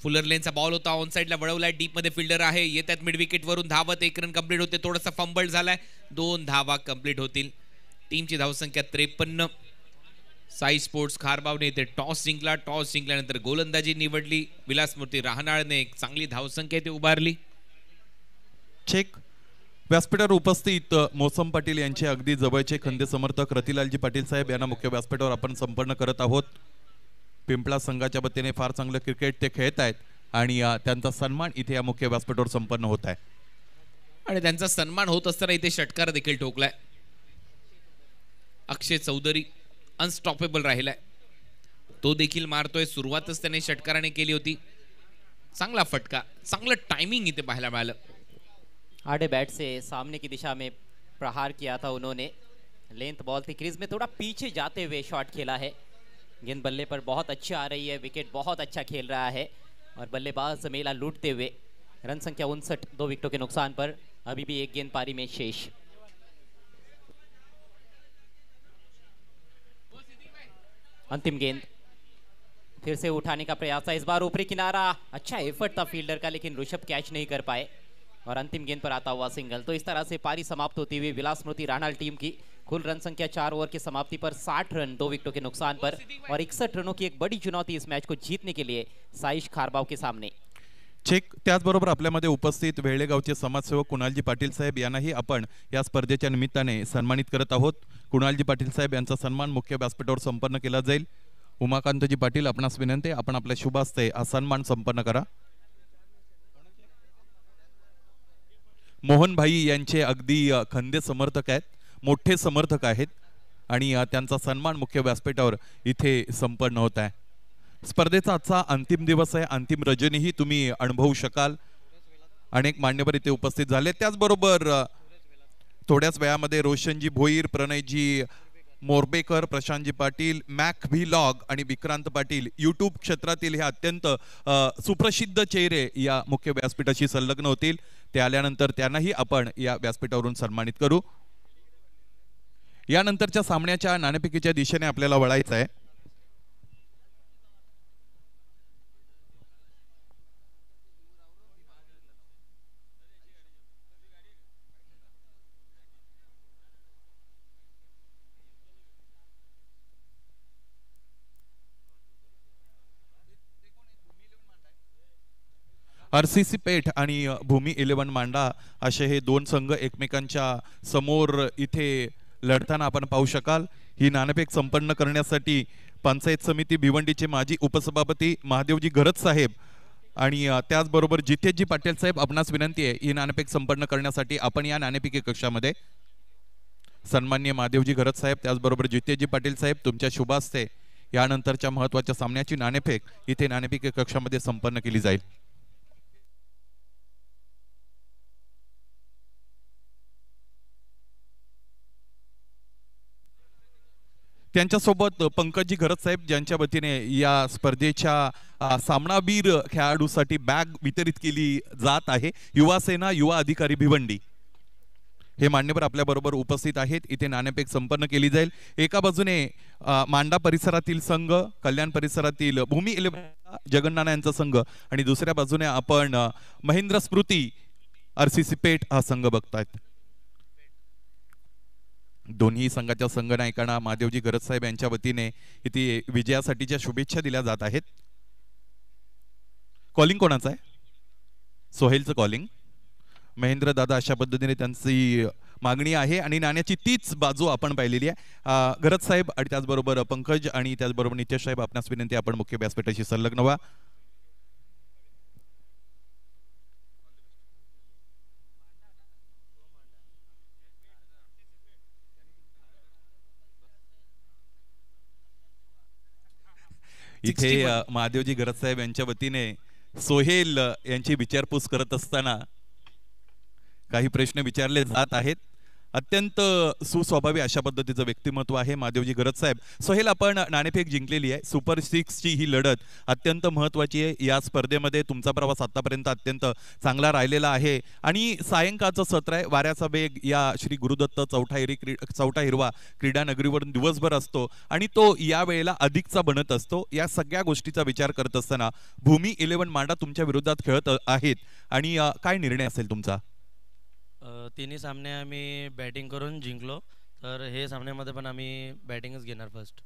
फुलर लेनचा बॉल होता ऑन साईडला वळवलाय डीपमध्ये फिल्डर आहे येतात मिड विकेटवरून धावत एक रन कम्प्लीट होते थोडासा फंबल झालाय दोन धावा कम्प्लीट होतील टीमची धावसंख्या त्रेपन्न साई स्पोर्ट्स खारबावने इथे टॉस जिंकला टॉस जिंकल्यानंतर गोलंदाजी निवडली विलासमूर्ती राहनाळने एक चांगली धावसंख्या इथे उभारली चेक व्यासपीठावर उपस्थित मोसम पाटील यांचे अगदी जवळचे खंदे समर्थक रतिलालजी पाटील साहेब यांना मुख्य व्यासपीठावर आपण संपन्न करत आहोत पिंपळा संघाच्या वतीने फार चांगलं क्रिकेट ते खेळत आहेत आणि त्यांचा सन्मान इथे या मुख्य व्यासपीठावर संपन्न होत आहे आणि त्यांचा सन्मान होत असताना इथे षटकार देखील ठोकलाय अक्षय चौधरी अनस्टॉपेबल राहिलाय तो देखील मारतोय सुरुवातच त्याने षटकाराने केली होती चांगला फटका चांगलं टायमिंग इथे पाहायला मिळालं आड़े बैट से सामने की दिशा में प्रहार किया था उन्होंने लेंथ बॉल थी क्रीज में थोड़ा पीछे जाते हुए शॉट खेला है गेंद बल्ले पर बहुत अच्छी आ रही है विकेट बहुत अच्छा खेल रहा है और बल्लेबाज मेला लूटते हुए रन संख्या उनसठ दो विकेटों के नुकसान पर अभी भी एक गेंद पारी में शेष अंतिम गेंद फिर से उठाने का प्रयास था इस बार ऊपरी किनारा अच्छा एफर्ट था फील्डर का लेकिन ऋषभ कैच नहीं कर पाए और अंतिम गेंद पर आता हुआ सिंगल तो इस तरह से पारी समाप्त होती हुई विलास स्मृति राणाल टीम की कुल रन संख्या चार ओवर की समाप्ति पर 60 रन दो विकेटों के नुकसान पर और इकसठ रनों की एक बड़ी चुनौती इस मैच को जीतने के लिए साइश खारबाव के सामने चेक त्याचबरोबर आपल्यामध्ये उपस्थित वेळेगावचे समाजसेवक कुणालजी पाटील साहेब यांनाही आपण या स्पर्धेच्या निमित्ताने सन्मानित करत आहोत कुणालजी पाटील साहेब यांचा सन्मान मुख्य व्यासपीठावर संपन्न केला जाईल उमाकांतजी पाटील आपणास विनंती आपण आपल्या शुभास्ते हा सन्मान संपन्न करा मोहनभाई यांचे अगदी खंदे समर्थक आहेत मोठे समर्थक आहेत आणि त्यांचा सन्मान मुख्य व्यासपीठावर इथे संपन्न होत आहे स्पर्धेचा आजचा अंतिम दिवस आहे अंतिम रजनीही तुम्ही अनुभवू शकाल अनेक मान्यवर इथे उपस्थित झाले त्याचबरोबर थोड्याच वेळामध्ये रोशनजी भोईर प्रणयजी मोरबेकर प्रशांतजी पाटील मॅक व्ही लॉग आणि विक्रांत पाटील यूट्यूब क्षेत्रातील हे अत्यंत सुप्रसिद्ध चेहरे या मुख्य व्यासपीठाशी संलग्न होतील ते आल्यानंतर त्यांनाही आपण या व्यासपीठावरून सन्मानित करू यानंतरच्या सामन्याच्या नाणेपिकीच्या दिशेने आपल्याला वळायचं आहे आरसीसी पेठ आणि भूमी इलेवन मांडा असे हे दोन संघ एकमेकांच्या समोर इथे लढताना आपण पाहू शकाल ही नाणेफेक संपन्न करण्यासाठी पंचायत समिती भिवंडीचे माजी उपसभापती महादेवजी घरत साहेब आणि त्याचबरोबर जितेशजी पाटील साहेब आपणास विनंती आहे ही नाणेफेक संपन्न करण्यासाठी आपण या नाणेपिके कक्षामध्ये सन्मान्य महादेवजी घरत साहेब त्याचबरोबर जितेशजी पाटील साहेब तुमच्या शुभास्ते यानंतरच्या महत्त्वाच्या सामन्याची नाणेफेक इथे नाणेपिके कक्षामध्ये संपन्न केली जाईल त्यांच्यासोबत पंकजी साहेब ज्यांच्या वतीने या स्पर्धेच्या सामनावीर खेळाडूसाठी बॅग वितरित केली जात आहे युवा सेना युवा अधिकारी भिवंडी हे मान्यवर आपल्याबरोबर उपस्थित आहेत इथे नाणेपेक संपन्न केली जाईल एका बाजूने मांडा परिसरातील संघ कल्याण परिसरातील भूमी जगन्नाना यांचा संघ आणि दुसऱ्या बाजूने आपण महेंद्र स्मृती आरसीसी पेठ हा संघ बघतायत दोन्ही संघाच्या संघनायकांना महादेवजी गरज साहेब यांच्या वतीने इथे विजयासाठीच्या शुभेच्छा दिल्या जात आहेत कॉलिंग कोणाचं आहे सोहेलचं कॉलिंग महेंद्र दादा अशा पद्धतीने त्यांची मागणी आहे आणि नाण्याची तीच बाजू आपण पाहिलेली आहे गरज साहेब आणि त्याचबरोबर पंकज आणि त्याचबरोबर नितेश साहेब आपणास विनंती आपण मुख्य व्यासपीठाशी संलग्न व्हा इथे महादेवजी गरजसाहेब यांच्या वतीने सोहेल यांची विचारपूस करत असताना काही प्रश्न विचारले जात आहेत अत्यंत सुस्वभावी अशा पद्धतीचं व्यक्तिमत्व आहे महादेवजी गरज साहेब सोहेल आपण नाणेफेक जिंकलेली आहे सुपर सिक्सची ही लढत अत्यंत महत्त्वाची आहे या स्पर्धेमध्ये तुमचा प्रवास आतापर्यंत अत्यंत चांगला राहिलेला आहे आणि सायंकाळचं सत्र आहे वाऱ्याचा वेग या श्री गुरुदत्त चौठा हिरी क्री हिरवा क्रीडानगरीवरून दिवसभर असतो आणि तो या वेळेला अधिकचा बनत असतो या सगळ्या गोष्टीचा विचार करत असताना भूमी इलेव्हन मांडा तुमच्या विरोधात खेळत आहेत आणि काय निर्णय असेल तुमचा तिन्ही सामने आम्ही बॅटिंग करून जिंकलो तर हे सामन्यामध्ये पण आम्ही बॅटिंगच घेणार फर्स्ट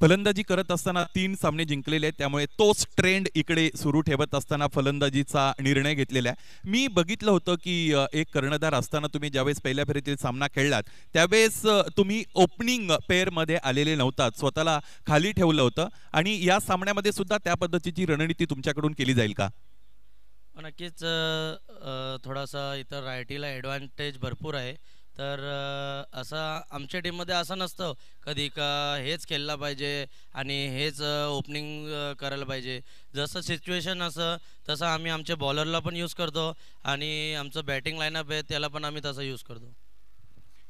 फलंदाजी करत असताना तीन सामने जिंकलेले आहेत त्यामुळे तोच ट्रेंड इकडे सुरू ठेवत असताना फलंदाजीचा निर्णय घेतलेला आहे मी बघितलं होतं की एक कर्णधार असताना तुम्ही ज्यावेळेस पहिल्या फेरीतील सामना खेळलात त्यावेळेस तुम्ही ओपनिंग पेअरमध्ये आलेले नव्हतात स्वतःला खाली ठेवलं होतं आणि या सामन्यामध्ये सुद्धा त्या पद्धतीची रणनीती तुमच्याकडून केली जाईल का हो, नक्कीच थोडासा इतर रायटीला ॲडव्हान्टेज भरपूर आहे तर असा आमच्या टीममध्ये असं नसतं कधी का हेच खेळला पाहिजे आणि हेच ओपनिंग करायला पाहिजे जसं सिच्युएशन असं तसं आम्ही आमच्या बॉलरला पण यूज करतो आणि आमचं बॅटिंग लाईनअप आहे त्याला पण आम्ही तसं यूज करतो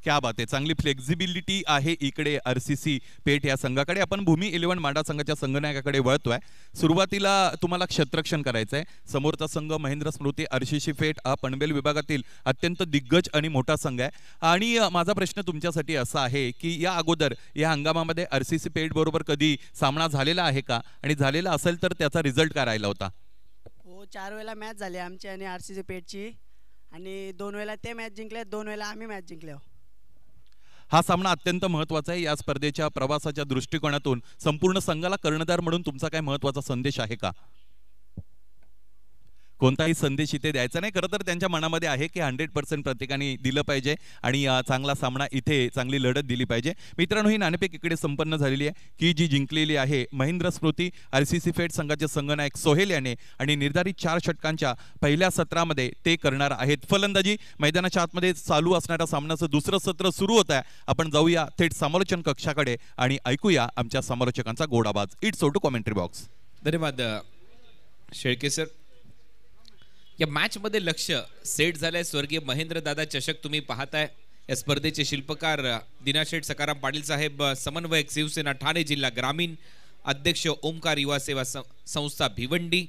क्या बात आहे चांगली फ्लेक्झिबिलिटी आहे इकडे आर सी सी पेठ या संघाकडे आपण भूमी इलेव्हन माडा संघाच्या संघनायकाकडे वळतोय सुरुवातीला तुम्हाला क्षेत्रक्षण करायचंय समोरचा संघ महेंद्र स्मृती आरसीसी पेठ हा पनवेल विभागातील अत्यंत दिग्गज आणि मोठा संघ आहे आणि माझा प्रश्न तुमच्यासाठी असा आहे की या अगोदर या हंगामामध्ये आर सी सी पेठ बरोबर कधी सामना झालेला आहे का आणि झालेला असेल तर त्याचा रिझल्ट काय राहिला होता हो चार वेळेला मॅच झाली आमची आणि आर सी सी पेठची आणि दोन वेळेला ते मॅच जिंकले दोन वेळेला आम्ही मॅच जिंकले हो. हा सामना अत्यंत महत्त्वाचा आहे या स्पर्धेच्या प्रवासाच्या दृष्टिकोनातून संपूर्ण संघाला कर्णधार म्हणून तुमचा काय महत्त्वाचा संदेश आहे का कोणताही संदेश इथे द्यायचा नाही खरं तर त्यांच्या मनामध्ये आहे की हंड्रेड पर्सेंट प्रत्येकाने दिलं पाहिजे आणि चांगला सामना इथे चांगली लढत दिली पाहिजे मित्रांनो ही नाणेपेक इकडे संपन्न झालेली आहे की जी जिंकलेली आहे Mahendra Smriti R C C फेट संघाचे संघनायक सोहेल याने आणि निर्धारित चार षटकांच्या पहिल्या सत्रामध्ये ते करणार आहेत फलंदाजी मैदानाच्या आतमध्ये चालू असणाऱ्या सामन्याचं दुसरं सत्र सुरू होत आहे आपण जाऊया थेट समालोचन कक्षाकडे आणि ऐकूया आमच्या समालोचकांचा गोडाबाज इट्स टू कॉमेंट्री बॉक्स धन्यवाद शेळके सर या मॅचमध्ये लक्ष सेट झालंय स्वर्गीय महेंद्र दादा चषक तुम्ही पाहताय या स्पर्धेचे शिल्पकार दिनाशेठ सकाराम पाटील साहेब समन्वयक शिवसेना ठाणे जिल्हा ग्रामीण अध्यक्ष ओमकार युवा सेवा संस्था भिवंडी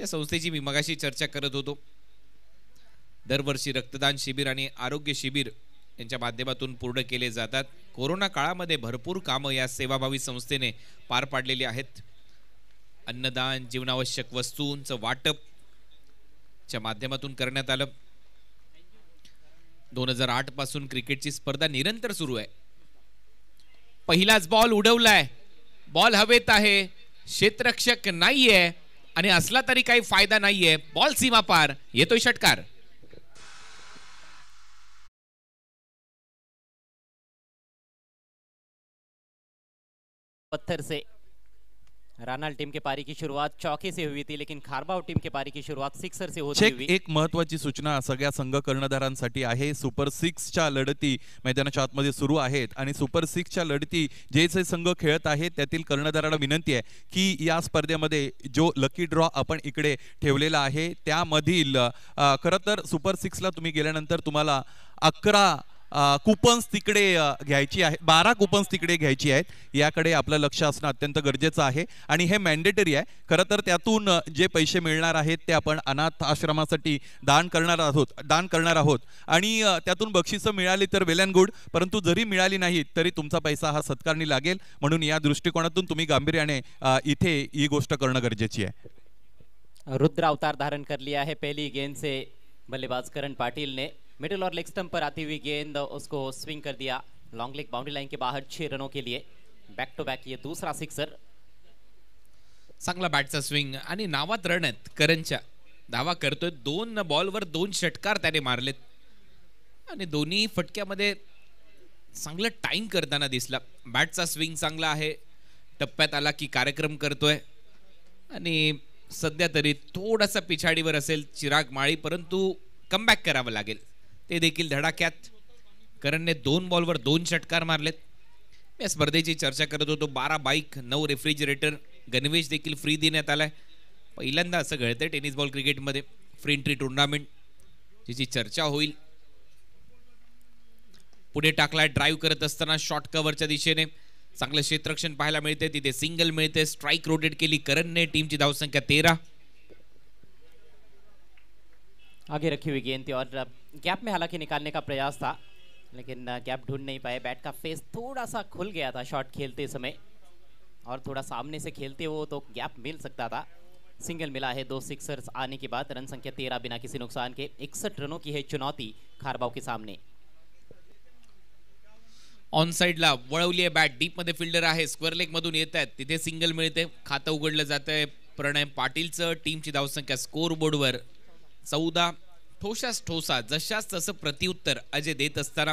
या संस्थेची मी मगाशी चर्चा करत होतो दरवर्षी रक्तदान शिबिर आणि आरोग्य शिबिर यांच्या माध्यमातून पूर्ण केले जातात कोरोना काळामध्ये भरपूर कामं या सेवाभावी संस्थेने पार पाडलेली आहेत अन्नदान जीवनावश्यक वस्तूंचं वाटप च्या माध्यमातून करण्यात आलं दोन हजार आठ पासून क्रिकेटची स्पर्धा निरंतर सुरू आहे पहिलाच बॉल उडवलाय बॉल हवेत आहे क्षेत्रक्षक नाहीये आणि असला तरी काही फायदा नाहीये बॉल सीमा पार येतोय षटकार पत्थर से रानाल टीम के पारी की शुरुआत चौके से हुई थी लेकिन खारबाव टीम के पारी की शुरुआत सिक्सर से होती हुई एक महत्वाची सूचना सगळ्या संघ कर्णधारांसाठी आहे सुपर सिक्स सिक्सच्या लढती मैदानाच्या आतमध्ये सुरू आहेत आणि सुपर सिक्सच्या लढती जे जे संघ खेळत आहेत त्यातील कर्णधाराला विनंती आहे की या स्पर्धेमध्ये जो लकी ड्रॉ आपण इकडे ठेवलेला आहे त्यामधील खरं तर सुपर सिक्सला तुम्ही गेल्यानंतर तुम्हाला अकरा कुपन्स तिकडे घ्यायची आहे बारा कुपन्स तिकडे घ्यायची आहेत याकडे आपलं लक्ष असणं अत्यंत गरजेचं आहे आणि हे मॅन्डेटरी आहे खरं तर त्यातून जे पैसे मिळणार आहेत ते आपण अनाथ आश्रमासाठी दान करणार आहोत दान करणार आहोत आणि त्यातून बक्षिसं मिळाली तर वेल अँड गुड परंतु जरी मिळाली नाही तरी तुमचा पैसा हा सत्कारणी लागेल म्हणून या दृष्टिकोनातून तुम्ही गांभीर्याने इथे ही गोष्ट करणं गरजेची आहे रुद्र अवतार धारण करली आहे पहिली पहली गेंद से बल्लेबाज करण पाटील ने मिडिल और लेग स्टम्प पर आती हुई गेंद उसको स्विंग कर दिया लॉन्ग लेग बाउंड्री लाइन के बाहर छह रनों के लिए बैक टू बैक ये दूसरा सिक्सर चांगला बॅटचा स्विंग आणि नावात रन आहेत करणच्या धावा करतोय दोन बॉलवर दोन षटकार त्याने मारलेत आणि दोन्ही फटक्यामध्ये चांगलं टाइम करताना दिसला बॅटचा स्विंग चांगला आहे टप्प्यात आला की कार्यक्रम करतोय आणि सध्या तरी थोडासा पिछाडीवर असेल चिराग माळी परंतु कमबॅक करावं लागेल ते देखील धडाक्यात करणने दोन बॉलवर दोन षटकार मारलेत मी स्पर्धेची चर्चा करत होतो बारा बाईक नऊ रेफ्रिजरेटर गणवेश देखील फ्री देण्यात आला आहे पहिल्यांदा असं घडतं टेनिस बॉल क्रिकेटमध्ये फ्री एंट्री टुर्नामेंट जिची चर्चा होईल पुढे टाकला ड्राईव्ह करत असताना शॉर्ट कव्हरच्या दिशेने चांगलं क्षेत्रक्षण पाहायला मिळते तिथे सिंगल मिळते स्ट्राईक रोटेट केली करणने टीमची धावसंख्या तेरा आगे रखी हुई गेंद थी और गैप में हालांकि निकालने का प्रयास था लेकिन गैप ढूंढ नहीं पाए बैट का फेस थोड़ा सा खुल गया था शॉट खेलते समय और थोड़ा सामने से खेलते हो तो गैप मिल सकता था सिंगल मिला है दो सिक्सर्स आने के बाद रन संख्या तेरह बिना किसी नुकसान के इकसठ रनों की है चुनौती खारबाव के सामने ऑन साईडला वळवली बैट डीप मध्य फिल्डर है स्क्वेर लेगमधून येत तिथे सिंगल मिलते खाता उगड़ जात है प्रणय पाटिल पाटीलचं टीमची संख्या स्कोर बोर्डवर चौदा ठोशास ठोसा जशास तसं प्रत्युत्तर अजय देत असताना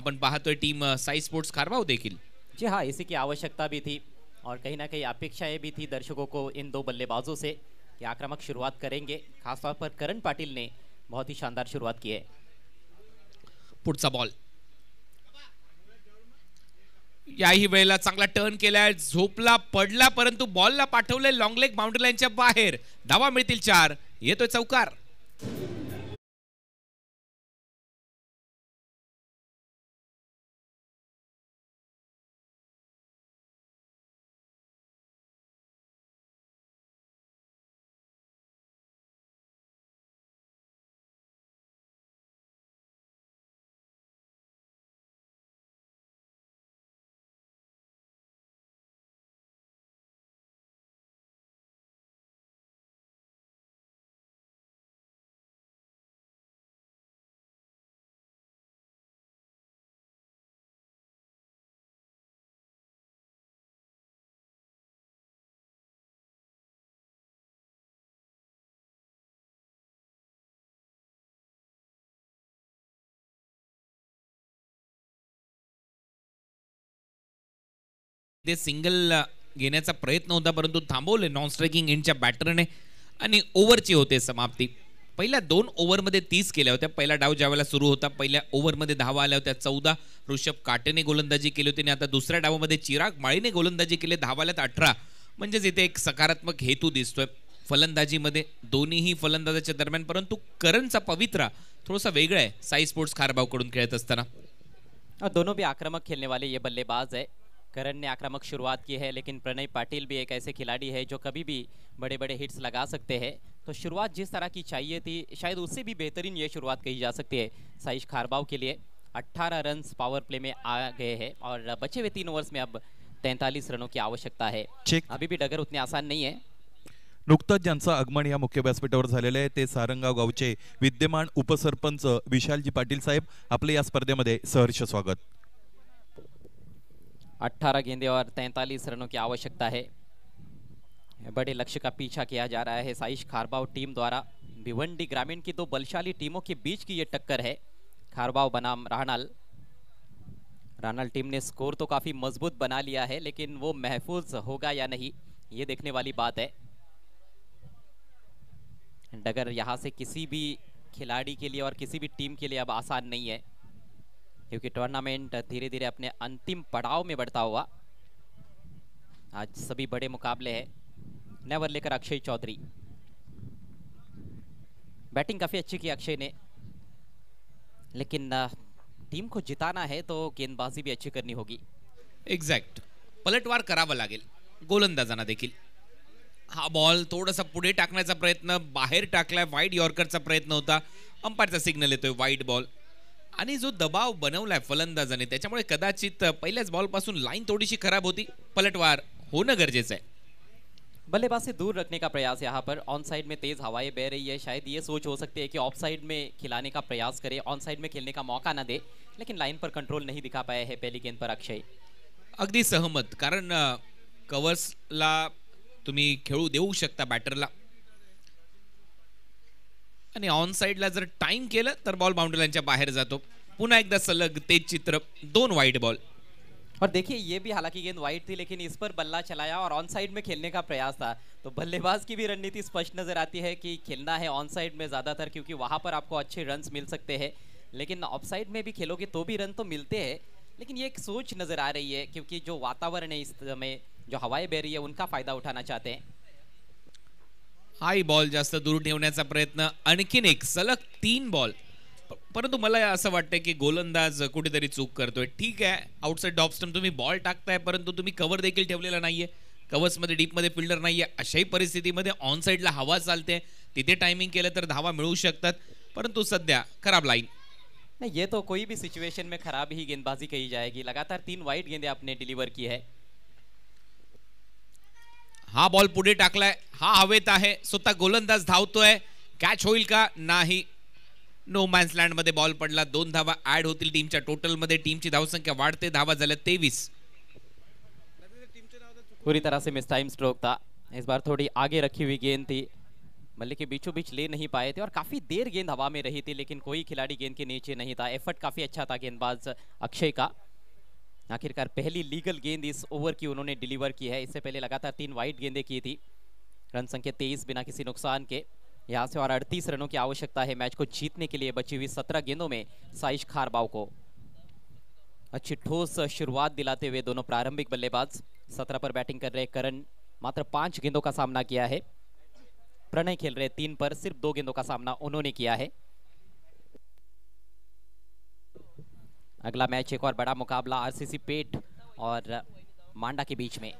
आपण पाहतोय टीम साई स्पोर्ट्स खारवाव देखील जी हा इसी की आवश्यकता भी थी और कहीं ना कहीं अपेक्षाएं भी थी दर्शकों को इन दो बल्लेबाजों से कि आक्रामक शुरुआत करेंगे खासतौर पर करण पाटील ने बहुत ही शानदार शुरुआत की है पुढचा बॉल याही वेळेला चांगला टर्न केलाय झोपला पडला परंतु बॉलला पाठवलंय लॉंगलेग बाउंड्री लाईनच्या बाहेर धावा मिळतील चार येतोय चौकार Thank you. ते सिंगल घेण्याचा प्रयत्न होता परंतु थांबवले नॉन स्ट्रायकिंग एंडच्या बॅटरने आणि ओव्हरची होते समाप्ती पहिल्या दोन ओव्हरमध्ये तीस केल्या होत्या पहिला डाव ज्यावेळेला सुरू होता पहिल्या ओव्हरमध्ये धावा आल्या होत्या चौदा ऋषभ काटेने गोलंदाजी केली होती आणि आता दुसऱ्या डावामध्ये चिराग माळीने गोलंदाजी केली धावाल्यात अठरा म्हणजेच इथे एक सकारात्मक हेतू दिसतोय फलंदाजीमध्ये दोन्हीही फलंदाजाच्या दरम्यान परंतु करणचा पवित्रा थोडासा वेगळा आहे साई स्पोर्ट्स खारबावकडून खेळत असताना दोनों भी आक्रमक खेलने वाले ये बल्लेबाज है करण ने आक्रामक शुरुआत की है लेकिन प्रणय पाटिल भी एक ऐसे खिलाड़ी है जो कभी भी बड़े बड़े हिट्स लगा सकते हैं तो शुरुआत जिस तरह की चाहिए थी शायद उससे भी बेहतरीन ये शुरुआत कही जा सकती है साइश खारबाव के लिए 18 रन पावर प्ले में आ गए हैं और बचे हुए तीन ओवर्स में अब 43 रनों की आवश्यकता है अभी भी डगर उतने आसान नहीं है नुकतंच ज्यांचं आगमन या मुख्य व्यासपीठावर झालेलं आहे ते सारंगाव गावचे विद्यमान उपसरपंच विशालजी पाटील साहेब आपले या स्पर्धेमध्ये सहर्ष स्वागत अट्ठारह गेंदे और तैंतालीस रनों की आवश्यकता है बड़े लक्ष्य का पीछा किया जा रहा है साइश खारबाव टीम द्वारा भिवंडी ग्रामीण की दो बलशाली टीमों के बीच की ये टक्कर है खारबाव बनाम राहनाल राहनाल टीम ने स्कोर तो काफ़ी मजबूत बना लिया है लेकिन वो महफूज होगा या नहीं ये देखने वाली बात है डगर यहाँ से किसी भी खिलाड़ी के लिए और किसी भी टीम के लिए अब आसान नहीं है क्योंकि टूर्नामेंट धीरे धीरे अपने अंतिम पड़ाव में बढ़ता हुआ आज सभी बड़े मुकाबले हैं नेवर लेकर अक्षय चौधरी बैटिंग काफ़ी अच्छी की अक्षय ने लेकिन टीम को जिताना है तो गेंदबाजी भी अच्छी करनी होगी एग्जैक्ट पलटवार करावा लगे गोलंदाजांना देखी हा बॉल थोड़ा थोडासा पुढे का प्रयत्न बाहर टाकला वाइड यॉर्कर प्रयत्न होता अंपायर सिग्नल येतोय बॉल आणि जो दबाव बनवलाय फलंदाजाने त्याच्यामुळे कदाचित पहिल्याच बॉलपासून लाईन थोडीशी खराब होती पलटवार होणं गरजेचं आहे बल्लेबाज से दूर रखने का प्रयास यहाँ पर ऑन साइड में तेज हवाएं बह रही है शायद ये सोच हो सकती है कि ऑफ साइड में खिलाने का प्रयास करे ऑन साइड में खेलने का मौका ना दे लेकिन लाइन पर कंट्रोल नहीं दिखा पाए है पहली गेंद पर अक्षय अगदी सहमत कारण कवर्सला तुम्ही खेळू देऊ शकता बॅटरला ऑन साइड जर टाइम के बॉल बाउंड्री लाईनच्या बाहेर जातो पुन्हा एकदा सलग तेज चित्र दोन वाइट बॉल और देखिए ये भी हालांकि गेंद वाइट थी लेकिन इस पर बल्ला चलाया और ऑन साइड में खेलने का प्रयास था तो बल्लेबाज की भी रणनीति स्पष्ट नजर आती है कि खेलना है ऑन साइड में ज़्यादातर क्योंकि वहां पर आपको अच्छे रन मिल सकते हैं लेकिन ऑफ साइड में भी खेलोगे तो भी रन तो मिलते हैं लेकिन ये एक सोच नज़र आ रही है क्योंकि जो वातावरण है इस समय जो हवाएं बह रही है उनका फ़ायदा उठाना चाहते हैं हाय बॉल जास्त दूर ठेवण्याचा प्रयत्न आणखीन एक सलग तीन बॉल परंतु मला असं वाटतंय की गोलंदाज कुठेतरी चूक करतोय ठीक आहे आउटसाईड डॉप तुम्ही बॉल टाकताय परंतु तुम्ही कव्हर देखील ठेवलेला नाहीये मध्ये डीप मध्ये फिल्डर नाहीये अशाही परिस्थितीमध्ये ऑन साईडला हवा चालते तिथे टायमिंग केलं तर धावा मिळू शकतात परंतु सध्या खराब लाईन नाही ये तो कोई भी सिच्युएशन में खराब ही गेंदबाजी कही जाएगी लगातार तीन वाईट गेंदे आपने डिलिव्हर की है हा बॉल पुढे टाकलाय हा हवेत आहे स्वतः गोलंदाज धावतोय कॅच होईल का नाही नो मॅन्स मध्ये बॉल पडला दोन धावा ऍड होतील टीमच्या टोटल मध्ये टीमची धावसंख्या वाढते धावा झाल्या तेवीस पूरी तरह से मिस टाइम स्ट्रोक था इस बार थोड़ी आगे रखी हुई गेंद थी बल्ले के बीचों बीच ले नहीं पाए थे और काफ़ी देर गेंद हवा में रही थी लेकिन कोई खिलाड़ी गेंद के नीचे नहीं था एफर्ट काफ़ी अच्छा था गेंदबाज अक्षय का आखिरकार पहली लीगल गेंद इस ओवर की उन्होंने डिलीवर की है इससे पहले लगातार तीन वाइड गेंदें की थी रन संख्या तेईस बिना किसी नुकसान के यहाँ से और अड़तीस रनों की आवश्यकता है मैच को जीतने के लिए बची हुई सत्रह गेंदों में साइश खारबाव को अच्छी ठोस शुरुआत दिलाते हुए दोनों प्रारंभिक बल्लेबाज सत्रह पर बैटिंग कर रहे करण मात्र पांच गेंदों का सामना किया है प्रणय खेल रहे तीन पर सिर्फ दो गेंदों का सामना उन्होंने किया है अगला मैच एक और बड़ा मुकाबला आरसीसी पेट और मांडा के बीच में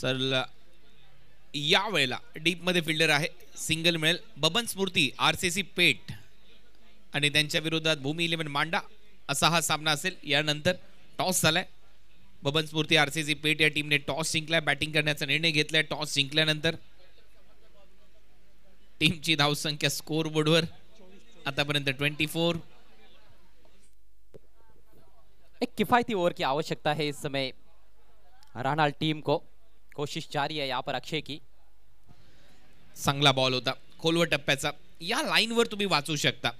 सर डीप मध्ये फिल्डर आहे सिंगल मिळेल बबन स्फूर्ती आरसीसी पेट पेठ आणि त्यांच्या विरोधात भूमी इलेव्हन मांडा असा हा सामना असेल यानंतर टॉस झालाय बबन स्फूर्ती आरसीसी पेट पेठ या टीमने टॉस जिंकलाय बॅटिंग करण्याचा निर्णय घेतलाय टॉस जिंकल्यानंतर टीमची धावसंख्या स्कोर बोर्डवर आतापर्यंत ट्वेंटी फोर एक किफ़ायती ओवर की आवश्यकता है इस समय राहणार टीम को कोशिश जारी आहे पर अक्षय की चांगला बॉल होता खोलवर टप्प्याचा या लाईनवर तुम्ही वाचू शकता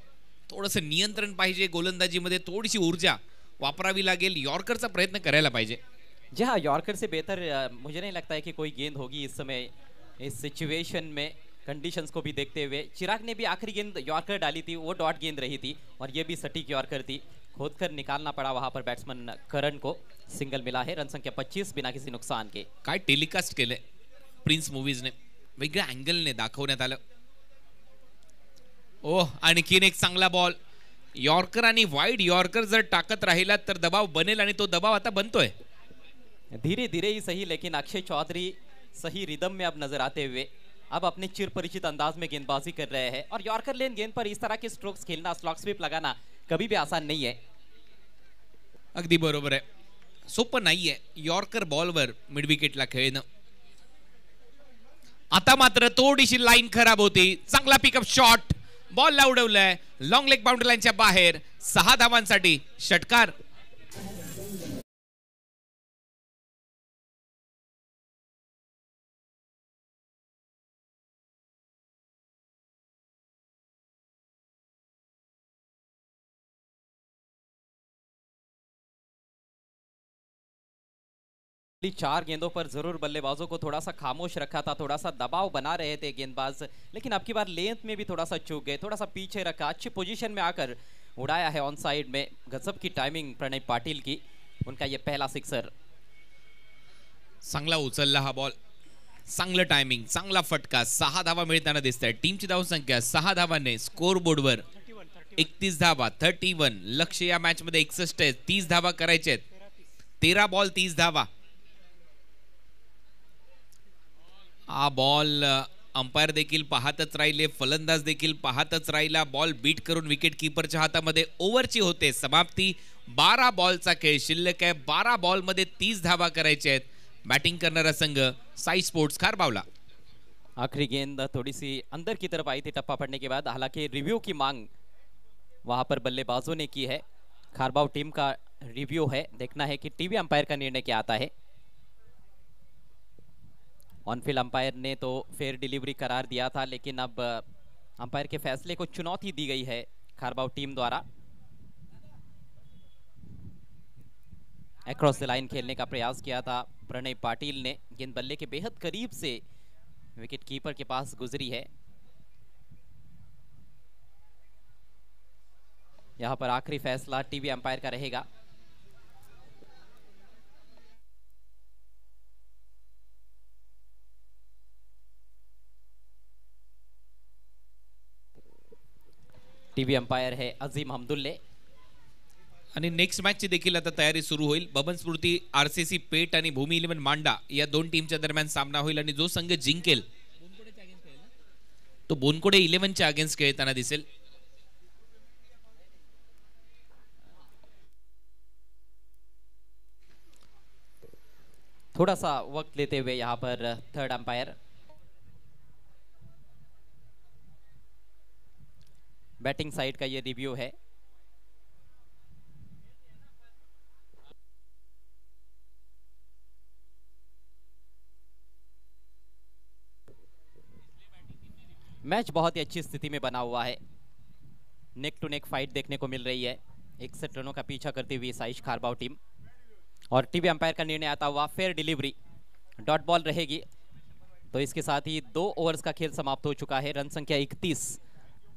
थोडस नियंत्रण पाहिजे गोलंदाजी मध्ये थोडीशी ऊर्जा वापरावी लागेल यॉर्करचा प्रयत्न करायला पाहिजे जे हा यॉर्कर से बेहतर मुझे नहीं लगता है कि कोई गेंद होगी इस समय इस सिचुएशन में कंडीशंस को भी देखते हुए चिराग ने भी आखिरी गेंद यॉर्कर डाली थी वो डॉट गेंद रही थी और ये भी सटीक यॉर्कर थी खोदकर निकालना पड़ा वहां पर बैट्समैन करण को सिंगल मिला है रन संख्या पच्चीस बिना किसी नुकसान के काय टेलिकास्ट केले प्रिन्स मूवीजने वेगळ्या ने दाखवण्यात आलं ओह आणखीन एक चांगला बॉल यॉर्कर आणि वाईड यॉर्कर जर टाकत राहिला तर दबाव बनेल आणि तो दबाव आता बनतोय धीरे धीरे ही सही लेकिन अक्षय चौधरी सही रिदम में अब नजर आते हुए अब अपने चिर परिचित अंदाज में गेंदबाजी कर रहे हैं और यॉर्कर लेन गेंद पर इस तरह के स्ट्रोक्स खेलना स्लॉक्स स्वीप लगाना कभी भी आसान नहीं है अगदी बरोबर आहे सोपं नाहीये यॉर्कर बॉलवर मिडविकेटला खेळणं आता मात्र थोडीशी लाईन खराब होती चांगला पिकअप शॉट ला उडवलाय लॉंग लेग बाउंड्री लाईनच्या बाहेर सहा धावांसाठी षटकार चार गेंदों पर जरूर बल्लेबाजों को थोड़ा सा खामोश रखा था थोड़ा सा दबाव बना रहे थे गेंदबाज लेकिन आपकी बार लेंथ में भी थोड़ा सा चूक गए थोड़ा सा पीछे रखा अच्छी पोजीशन में आकर उड़ाया है ऑन साइड में गजब की टाइमिंग प्रणय पाटिल की उनका ये पहला सिक्सर चांगला उचलला हा बॉल चांगला टाइमिंग चांगला फटका सहा धावा मिळताना दिसत आहे टीमची धावसंख्या सहा धावाने स्कोर बोर्डवर एकतीस धावा थर्टी वन लक्ष या मध्ये एकसष्ट आहे तीस धावा करायचे आहेत तेरा बॉल तीस धावा हा बॉल अंपायर देखील पाहतच राहिले फलंदाज देखील पाहतच राहिला बॉल बीट करून विकेट किपरच्या हातामध्ये ओव्हरची होते समाप्ती बारा बॉलचा खेळ शिल्लक आहे बारा बॉलमध्ये तीस धावा करायचे आहेत बॅटिंग करणारा संघ साई स्पोर्ट्स खार बावला आखिरी गेंद थोड़ी सी अंदर की तरफ आई थी टप्पा पड़ने के बाद हालांकि रिव्यू की मांग वहां पर बल्लेबाजों ने की है खारबाव टीम का रिव्यू है देखना है कि टीवी अंपायर का निर्णय क्या आता है ऑन फील्ड अंपायर ने तो फेयर डिलीवरी करार दिया था लेकिन अब अंपायर uh, के फैसले को चुनौती दी गई है खारबाव टीम द्वारा एक्रॉस द लाइन खेलने का प्रयास किया था प्रणय पाटिल ने गेंद बल्ले के बेहद करीब से विकेट कीपर के पास गुजरी है यहां पर आखिरी फैसला टीवी अंपायर का रहेगा टी व्ही अंपायर हे अजीम हमदुल्ले आणि नेक्स्ट मॅचची देखील आता तयारी सुरू होईल बबन स्मृती आरसीसी सी पेट आणि भूमी इलेव्हन मांडा या दोन टीमच्या दरम्यान सामना होईल आणि जो संघ जिंकेल तो बोनकोडे इलेव्हनच्या अगेन्स्ट खेळताना दिसेल थोडासा वक्त लेते हुए यहाँ पर थर्ड अंपायर बैटिंग साइड का ये रिव्यू है मैच बहुत ही अच्छी स्थिति में बना हुआ है नेक टू नेक फाइट देखने को मिल रही है इकसठ रनों का पीछा करती हुई साइश खारबाव टीम और टीवी अंपायर का निर्णय आता हुआ फेयर डिलीवरी डॉट बॉल रहेगी तो इसके साथ ही दो ओवर्स का खेल समाप्त हो चुका है रन संख्या इकतीस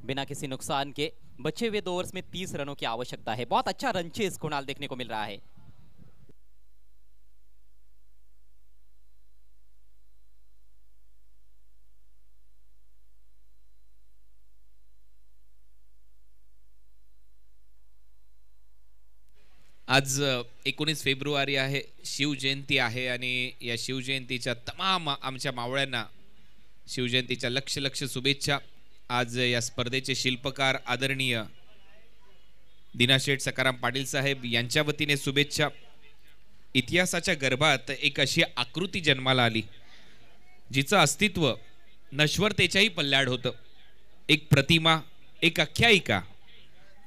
बिना किसी नुकसान के बचे हुए दो ओवर्स में तीस रनों की आवश्यकता है बहुत अच्छा रन कुणाल देखने को मिल रहा है आज एकोणीस फेब्रुवारी आहे शिवजयंती आहे आणि या शिवजयंतीच्या तमाम आमच्या मावळ्यांना शिवजयंतीच्या लक्ष लक्ष शुभेच्छा आज या स्पर्धेचे शिल्पकार आदरणीय दिनाशेठ सकाराम पाटील साहेब यांच्या वतीने शुभेच्छा इतिहासाच्या गर्भात एक अशी आकृती जन्माला आली जिचं अस्तित्व नश्वरतेच्याही पल्ल्याड होतं एक प्रतिमा एक आख्यायिका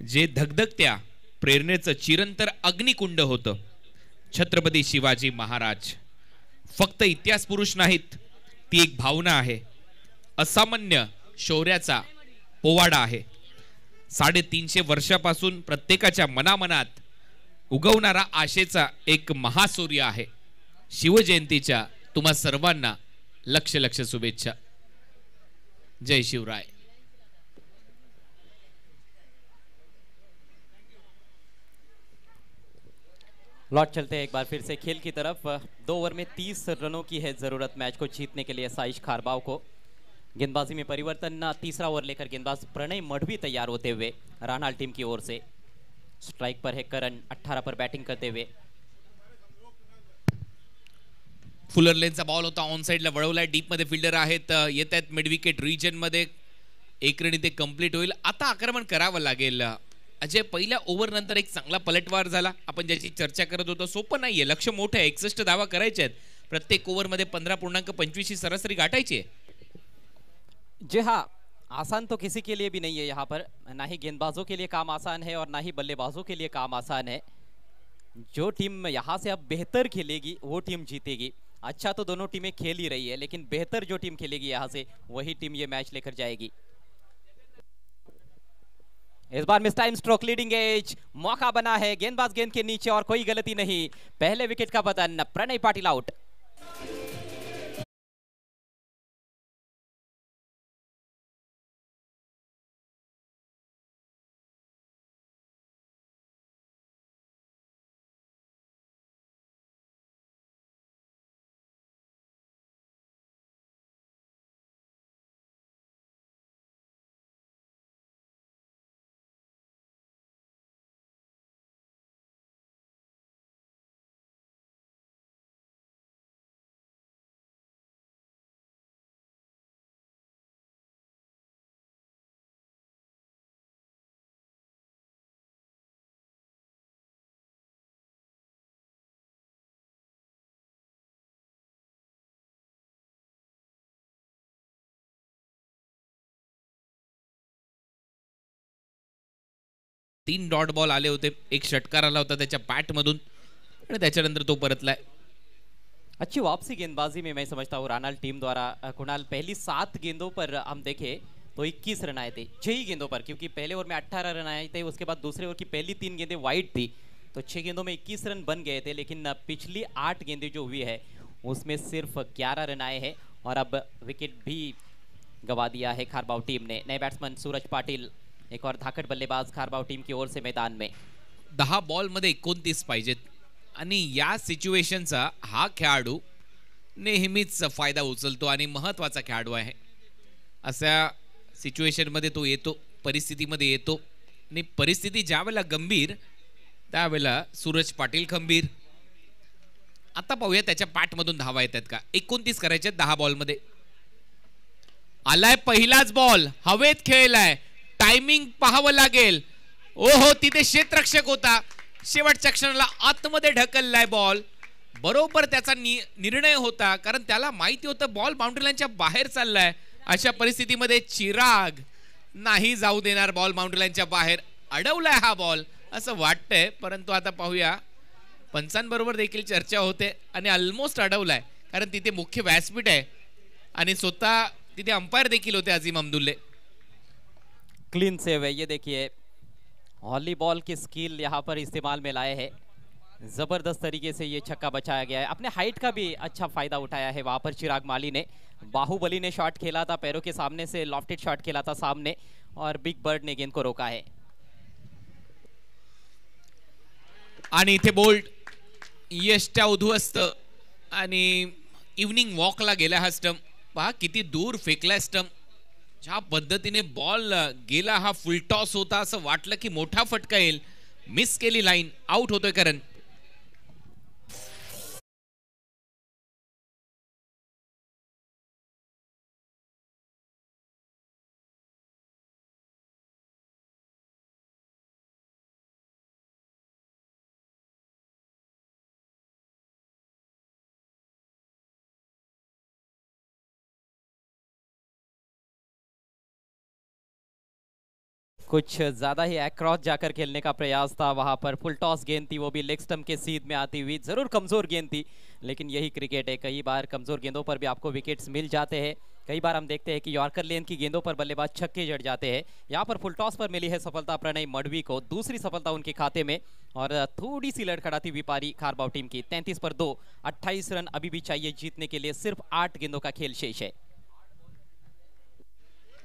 जे धगधगत्या प्रेरणेचं चिरंतर अग्निकुंड होतं छत्रपती शिवाजी महाराज फक्त इतिहास पुरुष नाहीत ती एक भावना आहे असामान्य शौर्याचा पोवाडा आहे साडेतीनशे वर्षापासून प्रत्येकाच्या मनामनात उगवणारा आशेचा एक महासूर्य आहे शिवजयंतीच्या तुम्हा सर्वांना लक्ष लक्ष शुभेच्छा जय शिवराय लॉट चलते एक बार फिर से खेल की तरफ दो ओवर में तीस रनों की है ज़रूरत मैच को जीतने के लिए साइश खारबाव को गेंदबाजी में परिवर्तन तीसरा ओवर लेकर गेंदबाज प्रणय मढ़वी तैयार होते हुए रानाल टीम की ओर से स्ट्राइक पर है करण 18 पर बैटिंग करते हुए फुलर लेनचा बॉल होता ऑन वड़वला वळवलाय मध्ये फिल्डर आहेत मिड विकेट मिडविकेट मध्ये एक रन ते कम्प्लीट होईल आता आक्रमण करावं लागेल अजय पहिल्या ओव्हर नंतर एक चांगला पलटवार झाला आपण ज्याची चर्चा करत होतो सोपं नाहीये लक्ष मोठं आहे एकसष्ट धावा करायचे आहेत प्रत्येक ओव्हरमध्ये पंधरा पूर्णांक पंचवीसची सरासरी गाठायची आहे जी हाँ आसान तो किसी के लिए भी नहीं है यहाँ पर ना ही गेंदबाजों के लिए काम आसान है और ना ही बल्लेबाजों के लिए काम आसान है जो टीम यहाँ से अब बेहतर खेलेगी वो टीम जीतेगी अच्छा तो दोनों टीमें खेल ही रही है लेकिन बेहतर जो टीम खेलेगी यहाँ से वही टीम ये मैच लेकर जाएगी इस बार mistime stroke leading edge मौका बना है गेंदबाज गेंद के नीचे और कोई गलती नहीं पहले विकेट का पतन प्रणय पाटिल आउट तीन डॉट बॉल आले होते एक षटकार आला होता त्याच्या बॅटमधून आणि त्याच्यानंतर तो परतलाय अच्छी वापसी गेंदबाजी में मैं समझता हूँ रानाल टीम द्वारा कुणाल पहली सात गेंदों पर हम देखे तो 21 रन आए थे छह ही गेंदों पर क्योंकि पहले ओवर में 18 रन आए थे उसके बाद दूसरे ओवर की पहली तीन गेंदें वाइड थी तो छह गेंदों में 21 रन बन गए थे लेकिन पिछली आठ गेंदें जो हुई है उसमें सिर्फ ग्यारह रन आए हैं और अब विकेट भी गवा दिया है खारबाव टीम ने नए बैट्समैन सूरज पाटिल एक और धाकट बल्लेबाज खारबाव टीम की ओर से मैदान में दहा मध्ये एकोणतीस पाहिजेत आणि या सिच्युएशनचा हा खेळाडू नेहमीच फायदा उचलतो आणि महत्त्वाचा खेळाडू आहे अशा सिच्युएशनमध्ये तो येतो परिस्थितीमध्ये येतो आणि परिस्थिती ज्यावेळेला गंभीर त्यावेळेला सूरज पाटील खंबीर आता पाहूया त्याच्या पाठमधून धावा येतात का एकोणतीस करायचे दहा बॉलमध्ये आलाय पहिलाच बॉल हवेत खेळलाय टायमिंग पाहावं लागेल ओ हो तिथे क्षेत्रक्षक होता शेवटच्या क्षणाला आतमध्ये ढकललाय बॉल बरोबर त्याचा नि निर्णय होता कारण त्याला माहिती होतं बॉल लाईनच्या बाहेर चाललाय अशा परिस्थितीमध्ये चिराग नाही जाऊ देणार बॉल लाईनच्या बाहेर अडवलाय हा बॉल असं वाटतंय परंतु आता पाहूया पंचांबरोबर देखील चर्चा होते आणि ऑलमोस्ट अडवलाय कारण तिथे मुख्य व्यासपीठ आहे आणि स्वतः तिथे अंपायर देखील होते अजिम अब्दुल्ले क्लीन सेव है ये देखिए बॉल की स्किल यहाँ पर इस्तेमाल में लाए है ज़बरदस्त तरीके से ये छक्का बचाया गया है अपने हाइट का भी अच्छा फ़ायदा उठाया है वहां पर चिराग माली ने बाहुबली ने शॉट खेला था पैरों के सामने से लॉफ्टेड शॉट खेला था सामने और बिग बर्ड ने गेंद को रोका है इतने इथे बोल्ट यशच्या उद्ध्वस्त आणि इव्हनिंग गेला हा स्टम्प वहा कि दूर फेकला स्टम्प ज्या पद्धतीने बॉल गेला हा फुलटॉस होता असं वाटलं की मोठा फटका येईल मिस केली लाईन आउट होतोय कारण कुछ ज़्यादा ही एक्रॉस जाकर खेलने का प्रयास था वहाँ पर फुल टॉस गेंद थी वो भी लेग स्टम्प के सीध में आती हुई ज़रूर कमज़ोर गेंद थी लेकिन यही क्रिकेट है कई बार कमज़ोर गेंदों पर भी आपको विकेट्स मिल जाते हैं कई बार हम देखते हैं कि यॉर्कर लेन की गेंदों पर बल्लेबाज छक्के जड़ जाते हैं यहाँ पर फुल टॉस पर मिली है सफलता प्रणय मडवी को दूसरी सफलता उनके खाते में और थोड़ी सी लड़खड़ाती थी व्यापारी खारबाव टीम की तैंतीस पर दो अट्ठाईस रन अभी भी चाहिए जीतने के लिए सिर्फ आठ गेंदों का खेल शेष है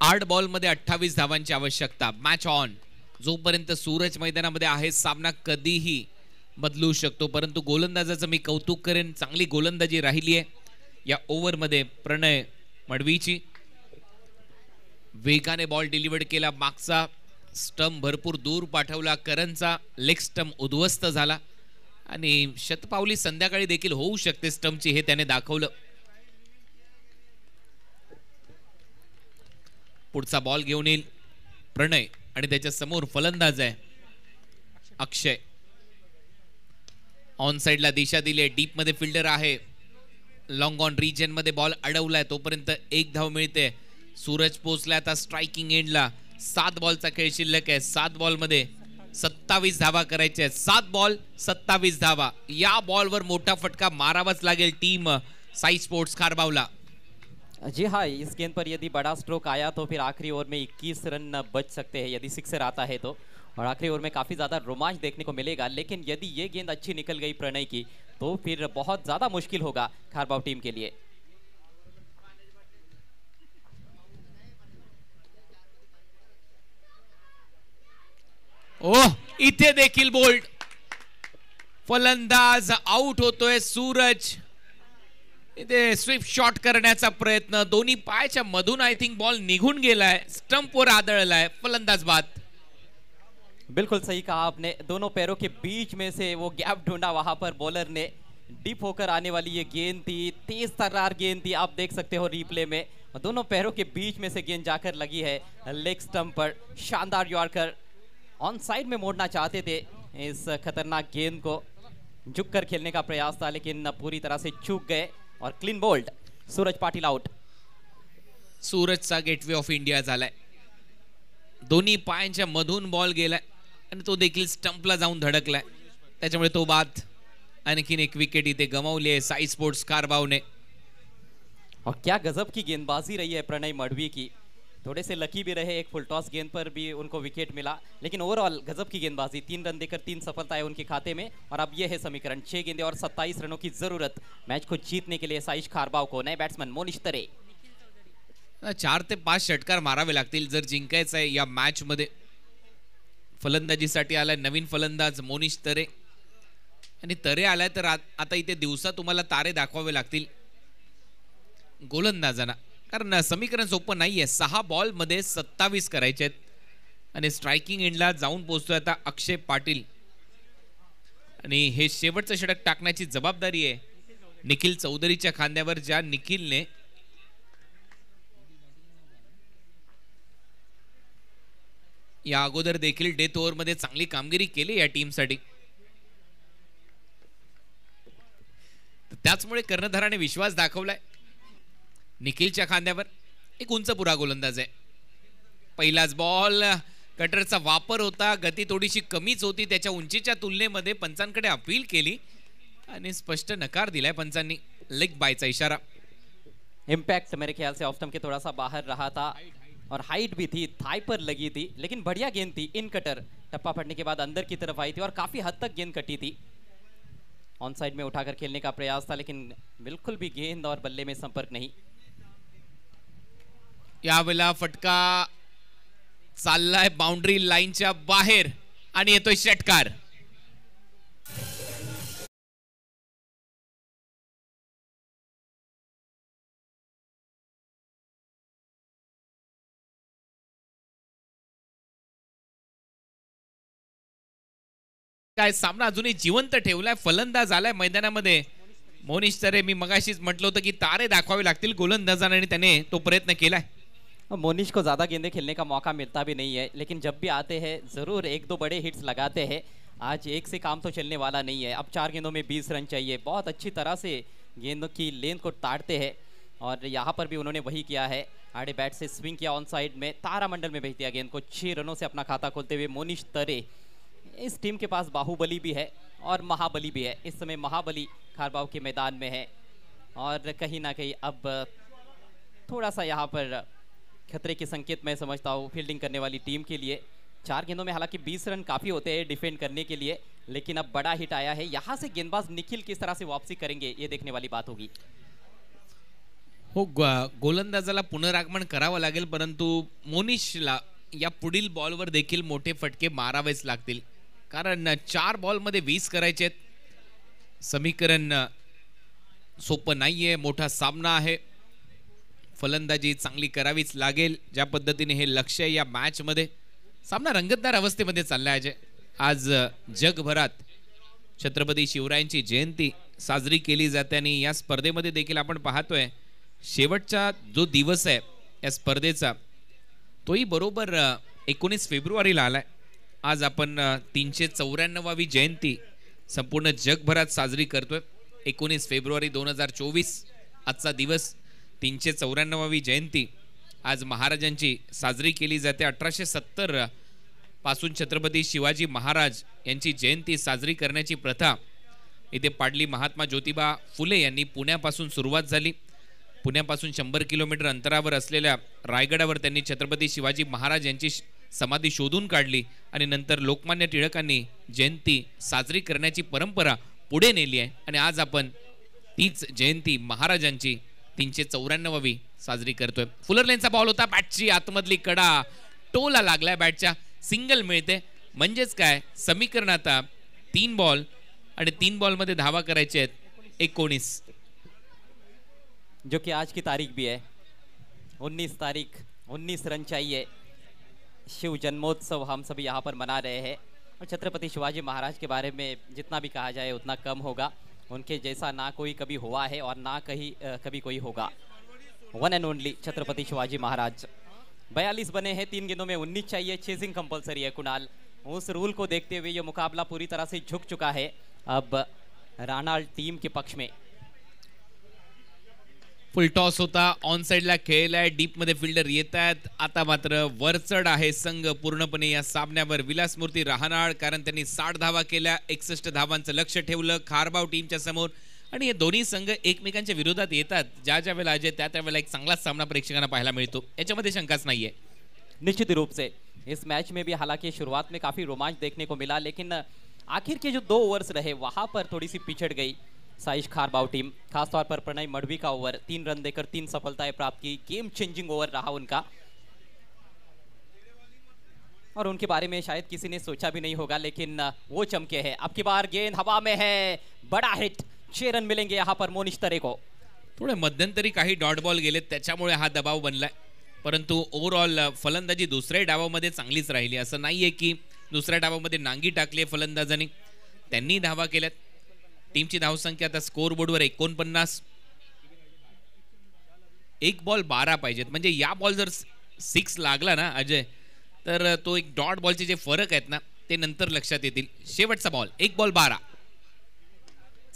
आठ बॉलमध्ये अठ्ठावीस धावांची आवश्यकता मॅच ऑन जोपर्यंत सूरज मैदानामध्ये आहे सामना कधीही बदलू शकतो परंतु गोलंदाजाचं मी कौतुक करेन चांगली गोलंदाजी राहिली आहे या ओव्हरमध्ये प्रणय मडवीची वेगाने बॉल डिलिव्हर्ड केला मागचा स्टम भरपूर दूर पाठवला करणचा लेग स्टम उद्ध्वस्त झाला आणि शतपावली संध्याकाळी देखील होऊ शकते स्टमची हे त्याने दाखवलं पुढचा बॉल घेऊन येईल प्रणय आणि त्याच्या समोर फलंदाज आहे अक्षय ऑन साईडला दिशा दिली आहे डीप मध्ये फिल्डर आहे लॉंग ऑन रिजन मध्ये बॉल अडवलाय तोपर्यंत एक धाव मिळते सूरज पोहोचला आता स्ट्रायकिंग एंडला सात बॉलचा खेळ शिल्लक आहे सात बॉल मध्ये सत्तावीस धावा करायचे आहेत सात बॉल सत्तावीस धावा या बॉलवर मोठा फटका मारावाच लागेल टीम साई स्पोर्ट्स खारबावला जी हाँ इस गेंद पर यदि बड़ा स्ट्रोक आया तो फिर आखिरी ओवर में 21 रन बच सकते हैं यदि सिक्सर आता है तो और आखिरी ओवर में काफ़ी ज़्यादा रोमांच देखने को मिलेगा लेकिन यदि ये गेंद अच्छी निकल गई प्रणय की तो फिर बहुत ज़्यादा मुश्किल होगा खारबाव टीम के लिए ओह इथे बोल्ड फलंदाज आउट तो सूरज इथे स्विफ्ट शॉट करण्याचा प्रयत्न दोन्ही पायाच्या मधून आई थिंक बॉल गेला है निघून वर आदला है फलंदाज बात बिल्कुल सही कहा आपने दोनों पैरों के बीच में से वो गैप ढूंढा वहां पर बॉलर ने डीप होकर आने वाली ये गेंद थी तेज तर्रार गेंद थी आप देख सकते हो रिप्ले में दोनों पैरों के बीच में से गेंद जाकर लगी है लेग स्टंप पर शानदार यॉर्कर ऑन साइड में मोड़ना चाहते थे इस खतरनाक गेंद को झुक कर खेलने का प्रयास था लेकिन पूरी तरह से चूक गए और clean bowled Suraj Patil out सूरजचा गेटवे ऑफ इंडिया झालाय दोन्ही पायांच्या मधून बॉल गेलाय आणि तो देखील स्टंपला जाऊन धडकलाय त्याच्यामुळे तो बाद आणखीन एक विकेट इथे गमावली आहे साई स्पोर्ट्स कारबावने और क्या गजब की गेंदबाजी रही है प्रणय मडवी की थोड़े से लकी भी रहे एक फुल टॉस गेंद पर भी उनको विकेट मिला लेकिन ओवरऑल गजब की गेंदबाजी तीन रन देकर तीन सफलताएं उनके खाते में और अब यह है समीकरण छह गेंदे और सत्ताईस रनों की जरूरत मैच को जीतने के लिए साइश खारबाव को नए बैट्समैन मोनिश तरे चार ते पाच षटकार मारावे लागतील जर जिंकायचं आहे या मॅच मध्ये फलंदाजीसाठी आलाय नवीन फलंदाज मोनिश तरे आणि तरे आलाय तर आता इथे दिवसा तुम्हाला तारे दाखवावे लागतील गोलंदाजांना कारण समीकरण सोपं नाही आहे सहा बॉलमध्ये सत्तावीस करायचे आहेत आणि स्ट्रायकिंग एंडला जाऊन पोहोचतोय आता अक्षय पाटील आणि हे शेवटचं षटक टाकण्याची जबाबदारी आहे निखिल चौधरीच्या खांद्यावर ज्या निखिलने या अगोदर देखील डेथ ओव्हरमध्ये चांगली कामगिरी केली या टीमसाठी त्याचमुळे कर्णधाराने विश्वास दाखवलाय निखिलच्या खांद्यावर एक उंच पुरा गोलंदाज आहे पहिलाच बॉल कटरचा वापर होता गती थोडीशी कमीच होती त्याच्या उंचीच्या तुलनेमध्ये पंचांकडे अपील केली आणि स्पष्ट नकार दिलाय पंचांनी लेग बायचा इशारा इम्पॅक्ट मेरे ख्याल से ऑफ के थोड़ा सा बाहर रहा था और हाइट भी थी थाई पर लगी थी लेकिन बढ़िया गेंद थी इन कटर टप्पा पड़ने के बाद अंदर की तरफ आई थी और काफ़ी हद तक गेंद कटी थी ऑन साइड में उठाकर खेलने का प्रयास था लेकिन बिल्कुल भी गेंद और बल्ले में संपर्क नहीं यावेळेला फटका चाललाय बाउंड्री लाईनच्या बाहेर आणि येतोय षटकार काय सामना अजूनही जिवंत ठेवलाय फलंदाज आलाय मैदानामध्ये मोनिश तरे मी मगाशीच म्हटलं होतं की तारे दाखवावे लागतील गोलंदाजाने त्याने तो प्रयत्न केलाय मोनिश को ज़्यादा गेंदे खेलने का मौका मिलता भी नहीं है लेकिन जब भी आते हैं ज़रूर एक दो बड़े हिट्स लगाते हैं आज एक से काम तो चलने वाला नहीं है अब चार गेंदों में बीस रन चाहिए बहुत अच्छी तरह से गेंदों की लेंथ को ताड़ते हैं और यहाँ पर भी उन्होंने वही किया है आड़े बैट से स्विंग किया ऑन साइड में तारामंडल में भेज दिया गेंद को छः रनों से अपना खाता खोलते हुए मोनिश तरे इस टीम के पास बाहुबली भी है और महाबली भी है इस समय महाबली खारबाव के मैदान में है और कहीं ना कहीं अब थोड़ा सा यहाँ पर खतरे के संकेत मैं समझता हूँ फील्डिंग करने वाली टीम के लिए चार गेंदों में हालांकि 20 रन काफ़ी होते हैं डिफेंड करने के लिए लेकिन अब बड़ा हिट आया है यहाँ से गेंदबाज निखिल किस तरह से वापसी करेंगे ये देखने वाली बात होगी हो गोलंदाजाला पुनरागमन करावं लागेल परंतु मोनिशला या पुढील बॉलवर देखील मोठे फटके मारावेच लागतील कारण चार बॉलमध्ये वीस करायचे आहेत समीकरण सोपं नाही मोठा सामना आहे फलंदाजी चांगली करावीच लागेल ज्या पद्धतीने हे लक्ष या मॅचमध्ये सामना रंगतदार अवस्थेमध्ये चालला आहे आज जगभरात छत्रपती शिवरायांची जयंती साजरी केली जाते आणि या स्पर्धेमध्ये देखील आपण पाहतोय शेवटचा जो दिवस आहे या स्पर्धेचा तोही बरोबर एकोणीस फेब्रुवारीला आला आहे आज आपण तीनशे चौऱ्याण्णवावी जयंती संपूर्ण जगभरात साजरी करतोय एकोणीस फेब्रुवारी दोन हजार चोवीस आजचा दिवस तीनशे चौऱ्याण्णवावी जयंती आज महाराजांची साजरी केली जाते अठराशे सत्तर पासून छत्रपती शिवाजी महाराज यांची जयंती साजरी करण्याची प्रथा इथे पाडली महात्मा ज्योतिबा फुले यांनी पुण्यापासून सुरुवात झाली पुण्यापासून शंभर किलोमीटर अंतरावर असलेल्या रायगडावर त्यांनी छत्रपती शिवाजी महाराज यांची समाधी शोधून काढली आणि नंतर लोकमान्य टिळकांनी जयंती साजरी करण्याची परंपरा पुढे नेली आहे आणि आज आपण तीच जयंती महाराजांची तीनशे चौऱ्याण्णववी साजरी करतोय फुलर लेनचा बॉल होता बॅटची आतमधली कडा टोला लागलाय बॅटच्या सिंगल मिळते म्हणजेच काय समीकरण आता तीन बॉल आणि तीन बॉलमध्ये धावा करायचे आहेत एकोणीस जो की आज की तारीख भी आहे उन्नीस तारीख उन्नीस रन चाहिए शिव जन्मोत्सव हम सभी यहाँ पर मना रहे हैं और छत्रपति शिवाजी महाराज के बारे में जितना भी कहा जाए उतना कम होगा उनके जैसा ना कोई कभी हुआ है और ना कहीं कभी कोई होगा one and only Chhatrapati Shivaji Maharaj बयालीस बने हैं तीन गेंदों में उन्नीस चाहिए चेजिंग कंपलसरी है कुणाल उस रूल को देखते हुए ये मुकाबला पूरी तरह से झुक चुका है अब राणा टीम के पक्ष में फुल टॉस होता ऑन साईडला खेळलाय डीपमध्ये फिल्डर येत आहेत आता मात्र वरचड आहे संघ पूर्णपणे या सामन्यावर विलासमूर्ती राहणार कारण त्यांनी साठ धावा केल्या एकसष्ट धावांचं लक्ष ठेवलं खारबाव टीमच्या समोर आणि हे दोन्ही संघ एकमेकांच्या विरोधात येतात ज्या ज्या वेळेला अजय त्या त्या वेळेला एक चांगलाच सामना प्रेक्षकांना पाहायला मिळतो याच्यामध्ये शंकाच नाही आहे निश्चित रूप से इस मॅच में भी हालांकि शुरुआत में काफ़ी रोमांच देखने को मिला लेकिन आखिर के जो दो ओव्हर्स रहे वहाँ पर थोड़ी पिछड़ गई साइश खारबाव टीम खास तौर पर प्रणय मडवी का ओवर तीन रन देकर तीन सफलताएं प्राप्त की गेम चेंजिंग ओवर रहा उनका और उनके बारे में शायद किसी ने सोचा भी नहीं होगा लेकिन वो चमके है अब बार गेंद हवा में है बड़ा हिट छह रन मिलेंगे यहाँ पर मोनिश तरे को थोडे मध्यंतरी काही डॉट बॉल गेलेत त्याच्यामुळे हा दबाव बनला परंतु ओवरऑल फलंदाजी दुसऱ्या डावामध्ये चांगलीच राहिली असं नाहीये की दुसऱ्या डावामध्ये नांगी टाकली फलंदाजांनी त्यांनी धावा केल्यात टीमची धावसंख्या आता स्कोर बोर्डवर एकोणपन्नास एक बॉल बारा पाहिजेत म्हणजे या बॉल जर सिक्स लागला ना अजय तर तो एक डॉट बॉलचे जे फरक आहेत ना ते नंतर लक्षात येतील शेवटचा बॉल एक बॉल बारा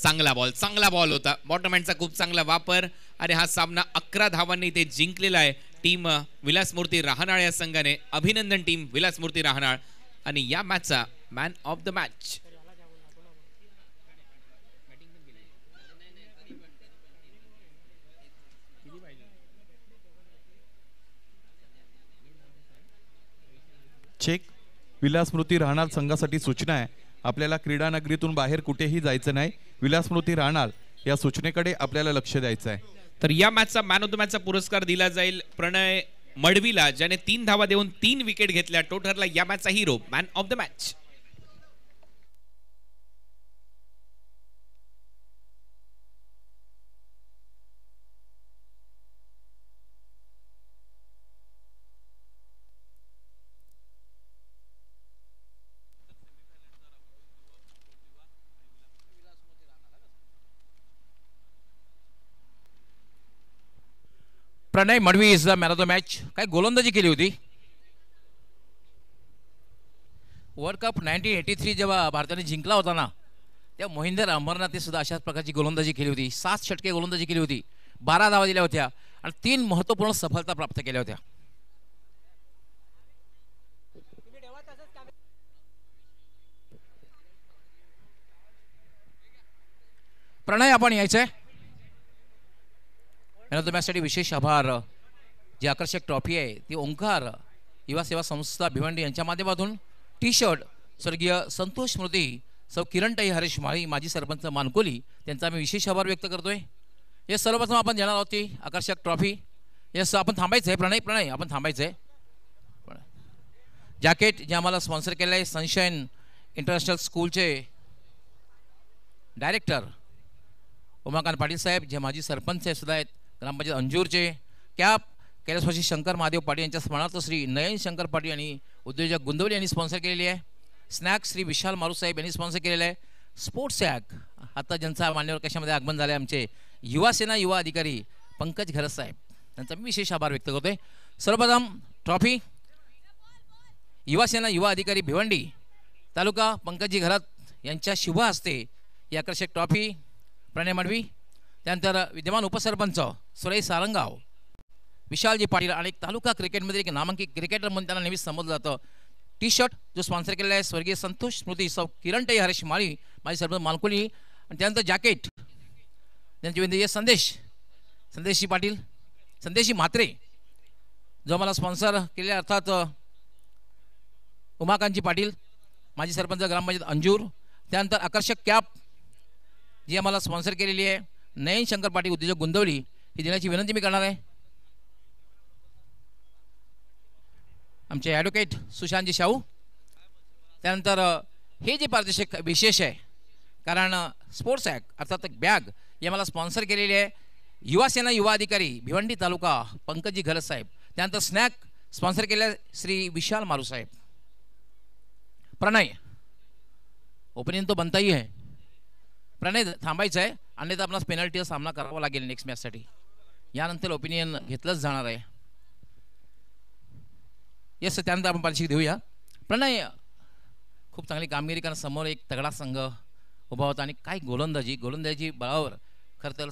चांगला बॉल चांगला बॉल होता बॉटमॅनचा खूप चांगला वापर आणि हा सामना अकरा धावांनी इथे जिंकलेला आहे टीम विलासमूर्ती राहनाळ या संघाने अभिनंदन टीम विलासमूर्ती राहनाळ आणि या मॅचचा man of the match check Vilasmruti राहणार संघासाठी सूचना आहे आपल्याला क्रीडा नगरीतून बाहेर कुठेही जायचं नाही विलासमृती राहणार या सूचनेकडे आपल्याला लक्ष द्यायचं आहे तर या मॅचचा मॅन ऑफ द मॅचचा पुरस्कार दिला जाईल प्रणय मडवीला ज्याने तीन धावा देऊन तीन विकेट घेतल्या टोटरला ठरला या मॅचचा hero man of the match Pranay Madvi is the man of the match काय गोलंदाजी केली होती world cup nineteen eighty three जेव्हा भारताने जिंकला होता ना त्या मोहिंदर अमरनाथने सुद्धा अशाच प्रकारची गोलंदाजी केली होती सात षटके गोलंदाजी केली होती बारा धावा दिल्या होत्या आणि तीन महत्त्वपूर्ण सफलता प्राप्त केल्या होत्या प्रणय आपण यायचंय यांना तुम्हाला विशेष आभार जी आकर्षक ट्रॉफी आहे ती ओंकार युवा सेवा संस्था भिवंडी यांच्या माध्यमातून टी शर्ट स्वर्गीय संतोष स्मृती सौ किरणताई हरेश माळी माजी सरपंच मानकोली त्यांचा आम्ही विशेष आभार व्यक्त करतोय हे सर्वप्रथम आपण देणार आहोत ती आकर्षक ट्रॉफी येस आपण थांबायचं आहे प्रणय प्रणय आपण थांबायचं आहे जॅकेट जे आम्हाला स्पॉन्सर केलं आहे सनशाईन इंटरनॅशनल स्कूलचे डायरेक्टर उमाकांत पाटील साहेब जे माजी सरपंच सुद्धा आहेत ग्रामपंचायत म्हणजे अंजूरचे कॅप कैलासवासी शंकर महादेव पाटील यांच्या स्मरणार्थ श्री नयन शंकर पाटील यांनी उद्योजक गुंदवली यांनी स्पॉन्सर केलेली आहे स्नॅक्स श्री विशाल साहेब यांनी स्पॉन्सर केलेलं आहे स्पोर्ट्स ॲग आता ज्यांचा मान्यवर कशामध्ये आगमन झालं आहे आमचे युवासेना युवा अधिकारी पंकज घरस साहेब त्यांचा मी विशेष आभार व्यक्त करतोय सर्वप्रथम ट्रॉफी युवासेना युवा अधिकारी भिवंडी तालुका पंकजी घरात यांच्या शुभ हस्ते याकर्षक ट्रॉफी प्रणय मांडवी त्यानंतर विद्यमान उपसरपंच सुरेश सारंगाव विशालजी पाटील आणि तालुका क्रिकेटमध्ये एक नामांकित क्रिकेटर म्हणून त्यांना नेहमीच समजलं जातं टी शर्ट जो स्पॉन्सर केलेला आहे स्वर्गीय संतोष स्मृती सौ किरणटे हरेश माळी माझी सरपंच मालकुली आणि त्यानंतर जॅकेट त्यांची विनंती संदेश संदेशी पाटील संदेशी म्हात्रे जो आम्हाला स्पॉन्सर केले अर्थात उमाकांतजी पाटील माजी सरपंच ग्रामपंचायत अंजूर त्यानंतर आकर्षक कॅप जी आम्हाला स्पॉन्सर केलेली आहे नयन शंकर पाटील उद्योजक गुंदवली ही देण्याची विनंती मी करणार आहे आमचे ॲडव्होकेट सुशांतजी शाहू त्यानंतर हे जे पारदर्शक विशेष आहे कारण स्पोर्ट्स ॲक अर्थात बॅग हे मला स्पॉन्सर केलेली आहे युवासेना युवा अधिकारी भिवंडी तालुका पंकजी घरत साहेब त्यानंतर स्नॅक स्पॉन्सर केले श्री विशाल मारू साहेब प्रणय ओपनिंग तो बनताही आहे प्रणय थांबायचं आहे अन्यथा आपणास पेनल्टीचा सामना करावा लागेल नेक्स्ट मॅचसाठी यानंतर ओपिनियन घेतलंच जाणार आहे येस त्यानंतर आपण पारशी देऊया प्रणय खूप चांगली कामगिरी कारण समोर एक तगडा संघ उभा होता आणि काय गोलंदाजी गोलंदाजी बळावर खरं तर